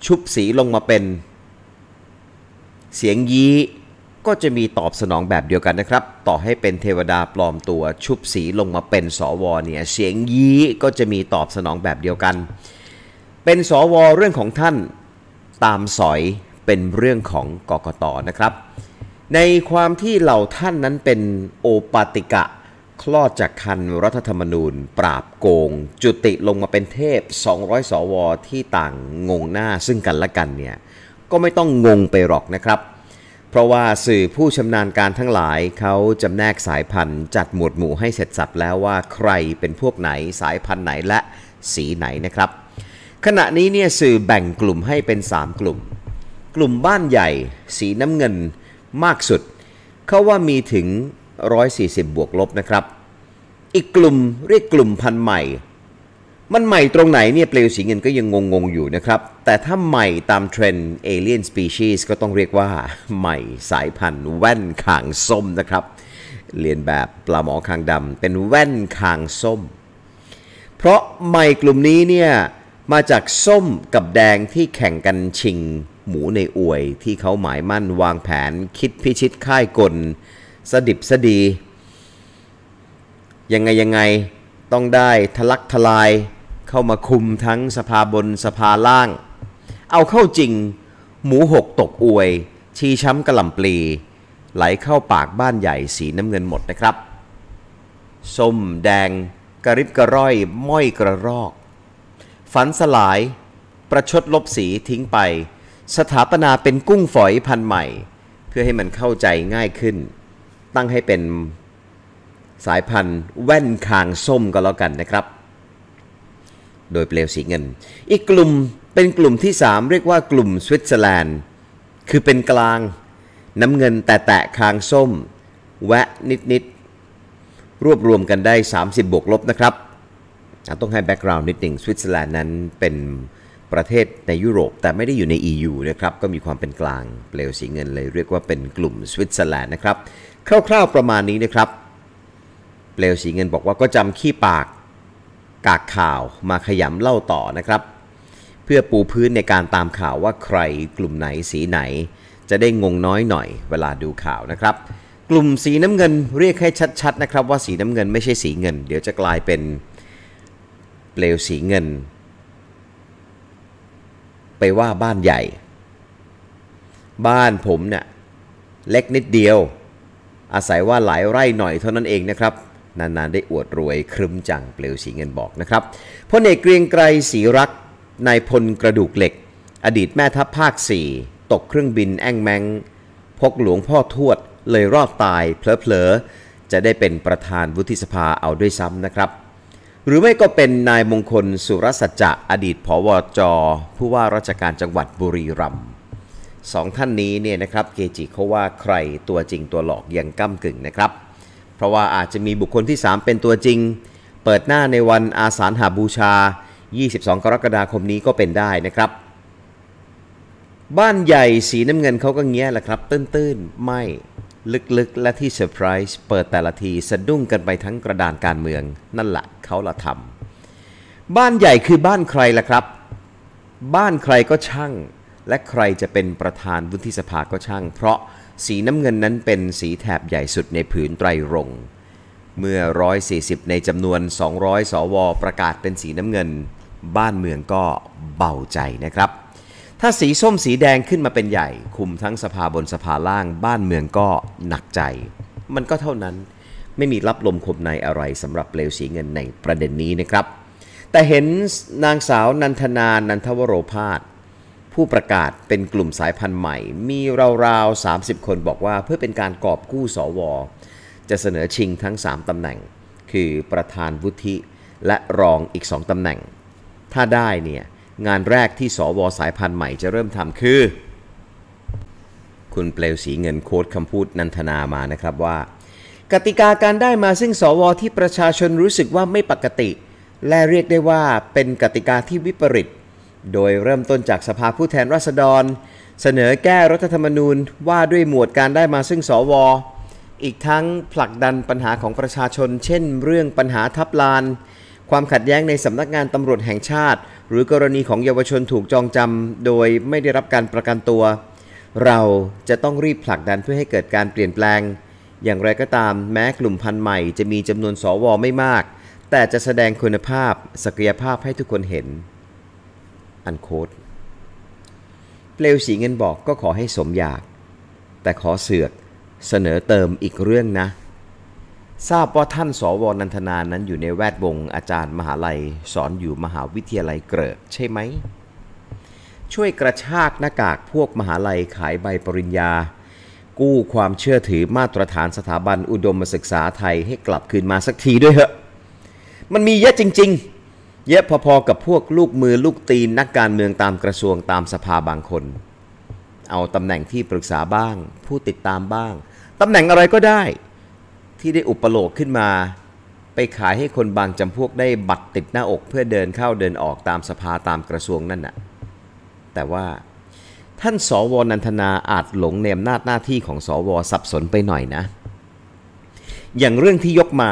ชุบสีลงมาเป็นเสียงยี้ก็จะมีตอบสนองแบบเดียวกันนะครับ ต่อให้เป็นเทวดาปลอมตัวชุบสีลงมาเป็นสวเนี่ยเสียงยี้ก็จะมีตอบสนองแบบเดียวกัน เป็นสวเรื่องของท่านตามสอยเป็นเรื่องของกกตนะครับ ในความที่เหล่าท่านนั้นเป็นโอปาติกะคลอดจากคันรัฐธรรมนูญปราบโกง จุติลงมาเป็นเทพ 200 สว ที่ต่างงงหน้าซึ่งกันและกันเนี่ย ก็ไม่ต้องงงไปหรอกนะครับ เพราะว่าสื่อผู้ชำนาญการทั้งหลายเขาจำแนกสายพันธุ์จัดหมวดหมู่ให้เสร็จสับแล้วว่าใครเป็นพวกไหน สายพันธุ์ไหนและสีไหนนะครับ ขณะนี้เนี่ยสื่อแบ่งกลุ่มให้เป็น 3 กลุ่ม กลุ่มบ้านใหญ่ สีน้ำเงินมากสุดเขาว่ามีถึง140 บวกลบนะครับ อีกกลุ่มเรียกกลุ่มพันใหม่ มันใหม่ตรงไหนเนี่ยเปลวสีเงินก็ยังงงๆอยู่นะครับ แต่ถ้าใหม่ตามเทรนด์ Alien Species ก็ต้องเรียกว่าใหม่สายพันธุ์ แว่นขางส้มนะครับ เรียนแบบปลาหมอคางดำเป็นแว่นคางส้ม เพราะใหม่กลุ่มนี้เนี่ยมาจากส้มกับแดงที่แข่งกันชิงหมูในอวย ที่เขาหมายมั่นวางแผนคิดพิชิตค่ายกลสดิบ สดี ยังไงยังไงต้องได้ทะลักทลายเข้ามาคุมทั้งสภาบนสภาล่าง เอาเข้าจริง หมูหกตกอวย ชีช้ำกระหล่ำปลี ไหลเข้าปากบ้านใหญ่สีน้ำเงินหมดนะครับส้มแดง กระริบกระร้อย ม้อยกระรอก ฝันสลาย ประชดลบสีทิ้งไป สถาปนาเป็นกุ้งฝอยพันใหม่ เพื่อให้มันเข้าใจง่ายขึ้นั้งให้เป็นสายพันธุ์แว่นคางส้มก็แล้วกันนะครับ โดยเปลวสีเงิน อีกกลุ่มเป็นกลุ่มที่ 3 เรียกว่ากลุ่มสวิตเซอร์แลนด์ คือเป็นกลางน้ำเงินแต่แตะคางส้ม แวะนิดนิดรวบรวมกันได้ 30บวกลบนะครับ ต้องให้แบ็กกราวน์นิดหนึ่งสวิตเซอร์แลนด์นั้นเป็นประเทศในยุโรปแต่ไม่ได้อยู่ใน EU นะครับ ก็มีความเป็นกลางเปลวสีเงินเลย เรียกว่าเป็นกลุ่มสวิตเซอร์แลนด์นะครับคร่าวๆประมาณนี้นะครับ เปลวสีเงินบอกว่าก็จำขี้ปากกากข่าวมาขยำเล่าต่อนะครับ เพื่อปูพื้นในการตามข่าวว่าใครกลุ่มไหนสีไหนจะได้งงน้อยหน่อย เวลาดูข่าวนะครับ กลุ่มสีน้ำเงินเรียกให้ชัดๆ นะครับว่าสีน้ำเงินไม่ใช่สีเงินเดี๋ยวจะกลายเป็นเปลวสีเงิน ไปว่าบ้านใหญ่ บ้านผมเนี่ยเล็กนิดเดียวอาศัยว่าหลายไร่หน่อยเท่านั้นเองนะครับ นานๆได้อวดรวยครึ้มจังเปลวสีเงินบอกนะครับพลเอกเกรียงไกรศรีรักนายพลกระดูกเหล็ก อดีตแม่ทัพภาค 4 ตกเครื่องบินแองแมงพกหลวงพ่อทวดเลยรอดตายเพลอๆจะได้เป็นประธานวุฒิสภาเอาด้วยซ้ำนะครับ หรือไม่ก็เป็นนายมงคลสุรสัจจะ อดีตผวจผู้ว่าราชการจังหวัดบุรีรัมย์สองท่านนี้เนี่ยนะครับเกจิเขาว่าใครตัวจริงตัวหลอกยังก้ากึ่งนะครับ เพราะว่าอาจจะมีบุคคลที่ 3 เป็นตัวจริง เปิดหน้าในวันอาสาฬหาบูชา 22 กรกฎาคมนี้ก็เป็นได้นะครับ บ้านใหญ่สีน้ำเงินเขาก็เงี้ยแหละครับ ตื้นๆ ไม่ลึกๆและที่เซอร์ไพรส์เปิดแต่ละทีสะดุ้งกันไปทั้งกระดานการเมืองนั่นแหละเขาละทำบ้านใหญ่คือบ้านใครล่ะครับ บ้านใครก็ช่างและใครจะเป็นประธานวุฒิสภาก็ช่าง เพราะสีน้ำเงินนั้นเป็นสีแถบใหญ่สุดในผืนไตรรง เมื่อ 140 ในจำนวน 200สวประกาศเป็นสีน้ำเงิน บ้านเมืองก็เบาใจนะครับ ถ้าสีส้มสีแดงขึ้นมาเป็นใหญ่ คุมทั้งสภาบนสภาล่างบ้านเมืองก็หนักใจ มันก็เท่านั้นไม่มีรับลมคมในอะไรสำหรับเปลวสีเงินในประเด็นนี้นะครับ แต่เห็นนางสาวนันทนา นันทวโรพาสผู้ประกาศเป็นกลุ่มสายพันธุ์ใหม่ มีราวๆ 30 คนบอกว่าเพื่อเป็นการกอบกู้สวจะเสนอชิงทั้ง 3 ตำแหน่งคือประธานวุฒิและรองอีก 2 ตำแหน่ง ถ้าได้เนี่ย งานแรกที่สวสายพันธุ์ใหม่ จะเริ่มทำคือ คุณเปลวสีเงินโค้ดคำพูดนันทนามานะครับว่า กติกาการได้มาซึ่งสวที่ประชาชนรู้สึกว่าไม่ปกติ และเรียกได้ว่าเป็นกติกาที่วิปริตโดยเริ่มต้นจากสภาผู้แทนราษฎร เสนอแก้รัฐธรรมนูญว่าด้วยหมวดการได้มาซึ่งสวอีกทั้งผลักดันปัญหาของประชาชน เช่นเรื่องปัญหาทับลาน ความขัดแย้งในสำนักงานตำรวจแห่งชาติ หรือกรณีของเยาวชนถูกจองจำโดยไม่ได้รับการประกันตัว เราจะต้องรีบผลักดันเพื่อให้เกิดการเปลี่ยนแปลง อย่างไรก็ตามแม้กลุ่มพันใหม่จะมีจำนวนสวไม่มาก แต่จะแสดงคุณภาพ ศักยภาพให้ทุกคนเห็นอันโคดเปลวสีเงินบอกก็ขอให้สมอยาก แต่ขอเสือกเสนอเติมอีกเรื่องนะ ทราบว่าท่านสวนันทนานั้นอยู่ในแวดวง อาจารย์มหาลัย สอนอยู่มหาวิทยาลัยเกิดใช่ไหม ช่วยกระชากหน้ากากพวกมหาลัยขายใบปริญญา กู้ความเชื่อถือมาตรฐานสถาบันอุดมศึกษาไทยให้กลับคืนมาสักทีด้วยเหอะ มันมีเยอะจริง ๆเยอะพอๆกับพวกลูกมือลูกตีนนักการเมืองตามกระทรวงตามสภาบางคน เอาตำแหน่งที่ปรึกษาบ้างผู้ติดตามบ้างตำแหน่งอะไรก็ได้ ที่ได้อุปโลกขึ้นมา ไปขายให้คนบางจำพวกได้บัตรติดหน้าอกเพื่อเดินเข้าเดินออกตามสภาตามกระทรวงนั่นน่ะแต่ว่า ท่านสวนันทนาอาจหลงเนมหนาจหน้าที่ของสวสับสนไปหน่อยนะ อย่างเรื่องที่ยกมา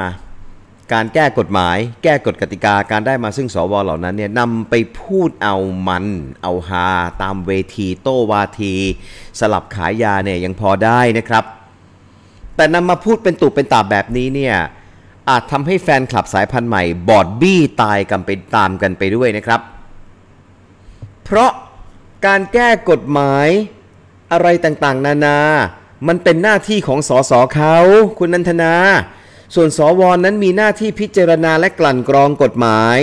การแก้กฎหมาย แก้กฎกติกาการได้มาซึ่งสวเหล่านั้นเนี่ยนำไปพูดเอามัน เอาฮาตามเวทีโต้วาที สลับขายยาเนี่ยยังพอได้นะครับ แต่นำมาพูดเป็นตุเป็นตาแบบนี้เนี่ยอาจทำให้แฟนคลับสายพันธุ์ใหม่ บอดบี้ตายกันไปตามกันไปด้วยนะครับ เพราะการแก้กฎหมายอะไรต่างๆ นานา มันเป็นหน้าที่ของสสเขาคุณนันทนาส่วนสวนั้นมีหน้าที่พิจารณาและกลั่นกรองกฎหมาย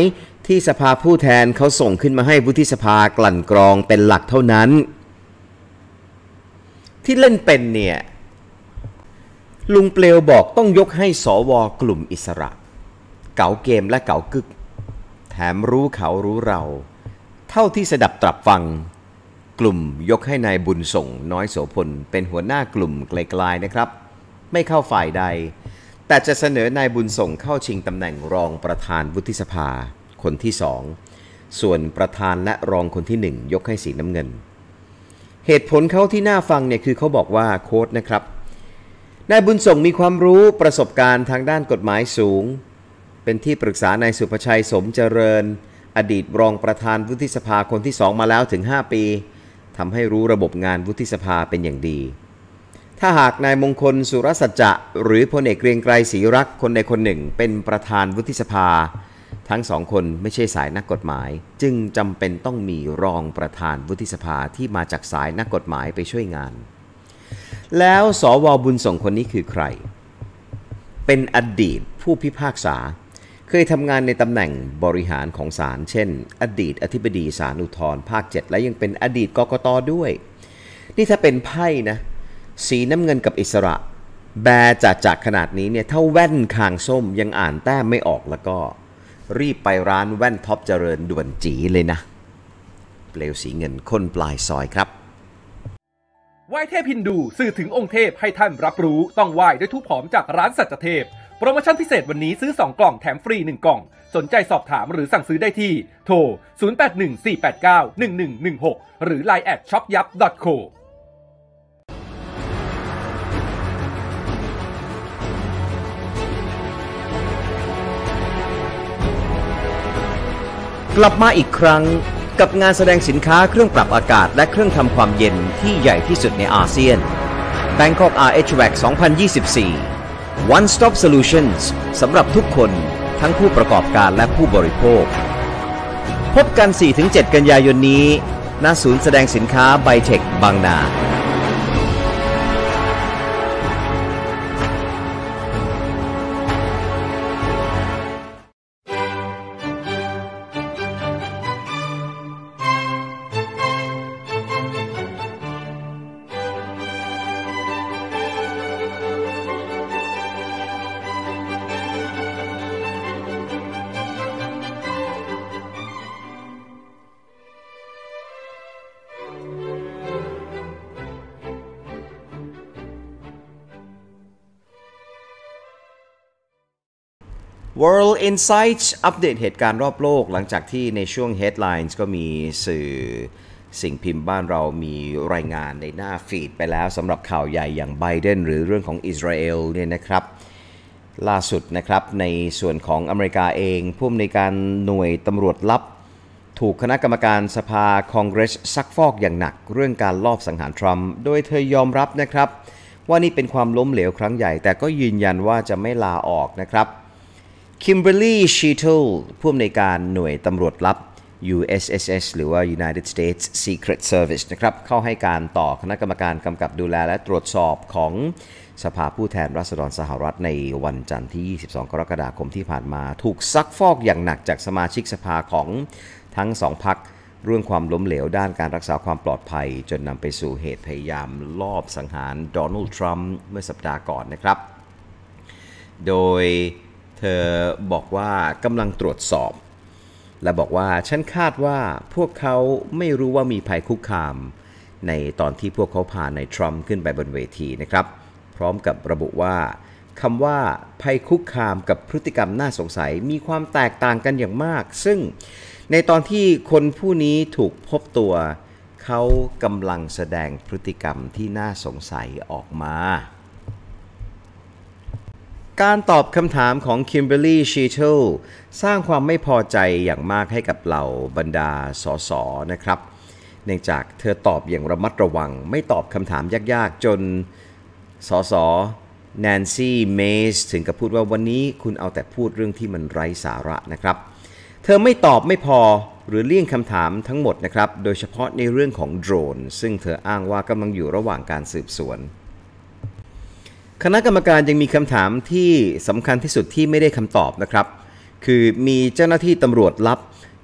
ที่สภาผู้แทนเขาส่งขึ้นมาให้วุฒิสภากลั่นกรองเป็นหลักเท่านั้น ที่เล่นเป็นเนี่ย ลุงเปลวบอกต้องยกให้สวกลุ่มอิสระ เก่าเกมและเก่ากึก แถมรู้เขารู้เรา เท่าที่สดับตรับฟัง กลุ่มยกให้นายบุญส่ง น้อยโสพลเป็นหัวหน้ากลุ่มไกลๆนะครับ ไม่เข้าฝ่ายใดแต่จะเสนอนายบุญส่งเข้าชิงตำแหน่งรองประธานวุฒิสภาคนที่สองส่วนประธานและรองคนที่หนึ่งยกให้สีน้ำเงิน เหตุผลเขาที่น่าฟังเนี่ย คือเขาบอกว่าโค้ดนะครับ นายบุญส่งมีความรู้ประสบการณ์ทางด้านกฎหมายสูง เป็นที่ปรึกษานายสุภชัยสมเจริญอดีตรองประธานวุฒิสภาคนที่สองมาแล้วถึง 5 ปี ทำให้รู้ระบบงานวุฒิสภาเป็นอย่างดีถ้าหากนายมงคลสุรสัจจะ หรือพลเอกเกรียงไกรศรีรักคนใดคนหนึ่งเป็นประธานวุฒิสภา ทั้งสองคนไม่ใช่สายนักกฎหมาย จึงจำเป็นต้องมีรองประธานวุฒิสภาที่มาจากสายนักกฎหมายไปช่วยงาน แล้วสวบุญส่งคนนี้คือใคร เป็นอดีตผู้พิพากษาเคยทำงานในตำแหน่งบริหารของศาลเช่น อดีต อธิบดีศาลอุทธรภาค7และยังเป็นอดีตกกตด้วย นี่ถ้าเป็นไพ่นะสีน้ำเงินกับอิสระ แบจัดจากขนาดนี้เนี่ยถ้าแว่นคางส้มยังอ่านแต้มไม่ออกแล้วก็ รีบไปร้านแว่นท็อปเจริญด่วนจีเลยนะ เปลวสีเงินค้นปลายซอยครับไหว้เทพฮินดูสื่อถึงองค์เทพให้ท่านรับรู้ต้องไหว้ด้วยทูบหอมจากร้านสัจเทพ โปรโมชั่นพิเศษวันนี้ซื้อ 2 กล่องแถมฟรี1กล่องสนใจสอบถามหรือสั่งซื้อได้ที่โทร 0814891116 หรือ line at shopyap.co กลับมาอีกครั้งกับงานแสดงสินค้าเครื่องปรับอากาศและเครื่องทำความเย็นที่ใหญ่ที่สุดในอาเซียน Bangkok RHVAC 2024 One Stop Solutions สำหรับทุกคนทั้งผู้ประกอบการและผู้บริโภค พบกัน 4-7 กันยายนนี้ณศูนย์แสดงสินค้าไบเทคบางนา World Insights อัปเดตเหตุการณ์รอบโลกหลังจากที่ในช่วง Headlines ก็มีสื่อสิ่งพิมพ์บ้านเรามีรายงานในหน้าฟีดไปแล้วสำหรับข่าวใหญ่อย่างไบเดนหรือเรื่องของอิสราเอลเนี่ยนะครับ ล่าสุดนะครับ ในส่วนของอเมริกาเอง ผู้อำนวยการหน่วยตำรวจลับ ถูกคณะกรรมการสภาคองเกรสซักฟอกอย่างหนัก เรื่องการลอบสังหารทรัมป์โดยเธอยอมรับนะครับ ว่านี่เป็นความล้มเหลวครั้งใหญ่แต่ก็ยืนยันว่าจะไม่ลาออกนะครับคิมเบอร์ลี่ชีูลผู้อำนวยการหน่วยตำรวจลับ USSS หรือว่า United States Secret Service นะครับ เข้าให้การต่อคณะกรรมการกำกับดูแลและตรวจสอบของสภาผู้แทนราษฎรสหรัฐในวันจันทร์ที่ 22 กรกฎาคมที่ผ่านมา ถูกซักฟอกอย่างหนักจากสมาชิกสภาของทั้งสองพักเรื่องความล้มเหลวด้านการรักษาความปลอดภัย จนนำไปสู่เหตุพยายามลอบสังหารโดนัลด์ทรัมป์เมื่อสัปดาห์ก่อนนะครับ โดยธอบอกว่ากำลังตรวจสอบ และบอกว่าฉันคาดว่าพวกเขาไม่รู้ว่ามีภัยคุกคามในตอนที่พวกเขาพาในทรัมป์ขึ้นไปบนเวทีนะครับพร้อมกับระบุว่าคำว่า ภัยคุกคามกับพฤติกรรมน่าสงสัยมีความแตกต่างกันอย่างมาก ซึ่งในตอนที่คนผู้นี้ถูกพบตัวเขากำลังแสดงพฤติกรรมที่น่าสงสัยออกมาการตอบคำถามของคิมเบอรี่ชีเทลสร้างความไม่พอใจอย่างมากให้กับเหล่าบรรดาสสนะครับเนื่องจากเธอตอบอย่างระมัดระวังไม่ตอบคำถามยาก ๆ จน สสแนนซี่เมสถึงกับพูดว่าวันนี้คุณเอาแต่พูดเรื่องที่มันไร้สาระนะครับ เธอไม่ตอบไม่พอหรือเลี่ยงคำถามทั้งหมดนะครับโดยเฉพาะในเรื่องของโดรน ซึ่งเธออ้างว่ากำลังอยู่ระหว่างการสืบสวนคณะกรรมการยังมีคำถามที่สำคัญที่สุดที่ไม่ได้คำตอบนะครับ คือมีเจ้าหน้าที่ตำรวจลับ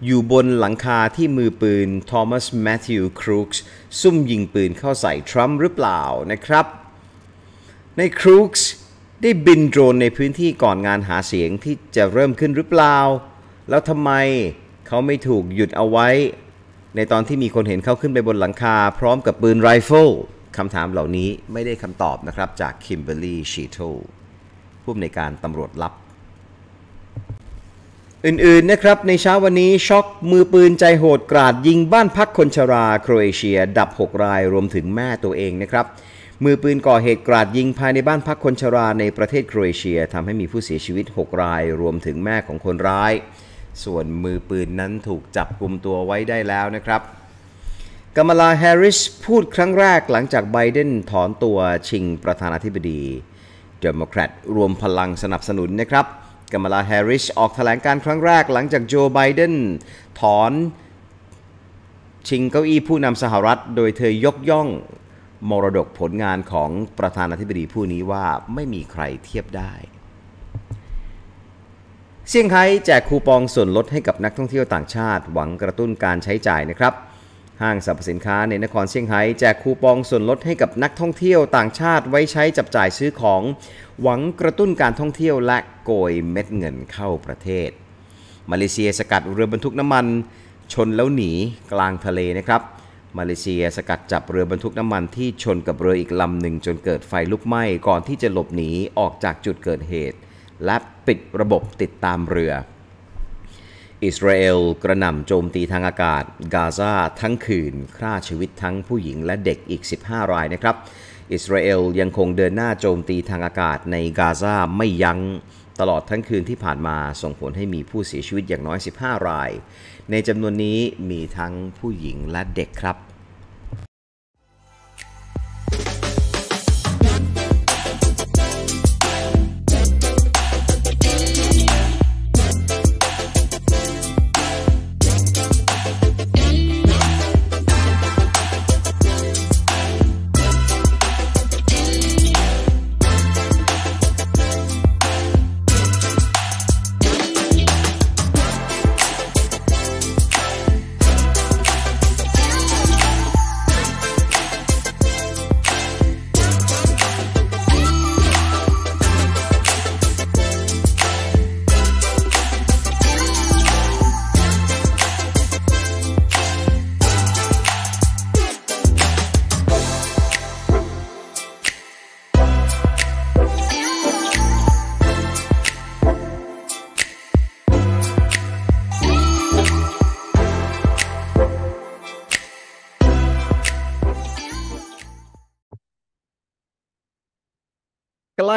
อยู่บนหลังคาที่มือปืนทอมัสแมทธิวครูกส์ซุ่มยิงปืนเข้าใส่ทรัมป์หรือเปล่านะครับ ในครูกส์ได้บินโดรนในพื้นที่ก่อนงานหาเสียงที่จะเริ่มขึ้นหรือเปล่า แล้วทำไมเขาไม่ถูกหยุดเอาไว้ ในตอนที่มีคนเห็นเขาขึ้นไปบนหลังคาพร้อมกับปืนไรเฟิลคำถามเหล่านี้ไม่ได้คำตอบนะครับจากคิมเบอร์รี่ชีโตผู้อำนวยการตำรวจลับ อื่นๆนะครับในเช้าวันนี้ช็อกมือปืนใจโหดกราดยิงบ้านพักคนชราโครเอเชียดับ 6 รายรวมถึงแม่ตัวเองนะครับ มือปืนก่อเหตุกราดยิงภายในบ้านพักคนชราในประเทศโครเอเชียทำให้มีผู้เสียชีวิต 6 รายรวมถึงแม่ของคนร้าย ส่วนมือปืนนั้นถูกจับกลุ่มตัวไว้ได้แล้วนะครับกัมลาแฮริสพูดครั้งแรกหลังจากไบเดนถอนตัวชิงประธานาธิบดีเดโมแครตรวมพลังสนับสนุนนะครับกัมลาแฮริสออกแถลงการครั้งแรกหลังจากโจไบเดนถอนชิงเก้าอี้ผู้นำสหรัฐ โดยเธอยกย่องมรดกผลงานของประธานาธิบดีผู้นี้ว่าไม่มีใครเทียบได้เซี่ยงไฮ้แจกคูปองส่วนลดให้กับนักท่องเที่ยวต่างชาติหวังกระตุ้นการใช้จ่ายนะครับห้างสรรพสินค้าในนครเซี่ยงไฮ้แจกคูปองส่วนลดให้กับนักท่องเที่ยวต่างชาติไว้ใช้จับจ่ายซื้อของ หวังกระตุ้นการท่องเที่ยวและโกยเม็ดเงินเข้าประเทศมาเลเซียสกัดเรือบรรทุกน้ำมัน ชนแล้วหนีกลางทะเลนะครับมาเลเซียสกัดจับเรือบรรทุกน้ำมันที่ชนกับเรืออีกลำหนึ่งจนเกิดไฟลุกไหม้ก่อนที่จะหลบหนีออกจากจุดเกิดเหตุ และปิดระบบติดตามเรืออิสราเอล กระหน่ำโจมตีทางอากาศกาซาทั้งคืนฆ่าชีวิตทั้งผู้หญิงและเด็กอีก 15 รายนะครับ อิสราเอลยังคงเดินหน้าโจมตีทางอากาศ ในกาซาไม่ยัง้งตลอดทั้งคืนที่ผ่านมาส่งผลให้มีผู้เสียชีวิตอย่างน้อย 15 ราย ในจำนวนนี้มีทั้งผู้หญิงและเด็กครับ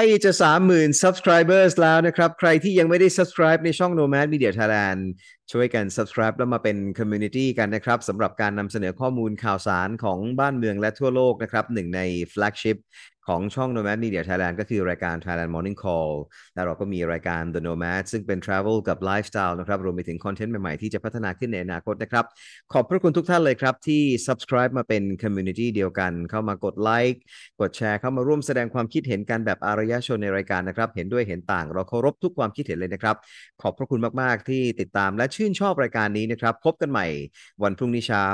ใล้จะ30,000 subscribers แล้วนะครับ ใครที่ยังไม่ได้ subscribe ในช่อง Nomad Media Thailand ช่วยกัน subscribe แล้วมาเป็น community กันนะครับสำหรับการนำเสนอข้อมูลข่าวสารของบ้านเมืองและทั่วโลกนะครับ หนึ่งใน flagship ของช่อง Nomad Media Thailand ก็คือ รายการ Thailand Morning Call และเราก็มีรายการ The Nomad ซึ่งเป็น Travel กับ Lifestyle นะครับ รวมไปถึงคอนเทนต์ใหม่ ๆ ที่จะพัฒนาขึ้นในอนาคตนะครับ ขอบพระคุณทุกท่านเลยครับ ที่ subscribe มาเป็น Community เดียวกัน เข้ามากดไลค์กดแชร์เข้ามาร่วมแสดงความคิดเห็นกันแบบอารยชนในรายการนะครับ เห็นด้วยเห็นต่าง เราเคารพทุกความคิดเห็นเลยนะครับขอบพระคุณมากๆ ที่ติดตามและชื่นชอบรายการนี้นะครับพบกันใหม่ วันพรุ่งนี้เช้า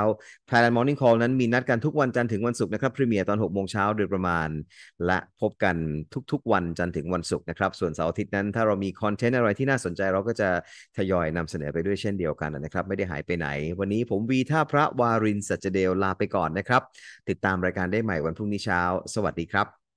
Thailand Morning Call นั้นมีนัดกันทุกวันจันทร์ถึงวันศุกร์นะครับพรีเมียร์ตอน6โมงเช้าโดยประมาณและพบกันทุกๆวันจันทร์ถึงวันศุกร์นะครับ ส่วนเสาร์อาทิตย์นั้นถ้าเรามีคอนเทนต์อะไรที่น่าสนใจเราก็จะทยอยนำเสนอไปด้วยเช่นเดียวกันนะครับ ไม่ได้หายไปไหน วันนี้ผมวีท่าพระวารินสัจเดลลาไปก่อนนะครับ ติดตามรายการได้ใหม่วันพรุ่งนี้เช้า สวัสดีครับ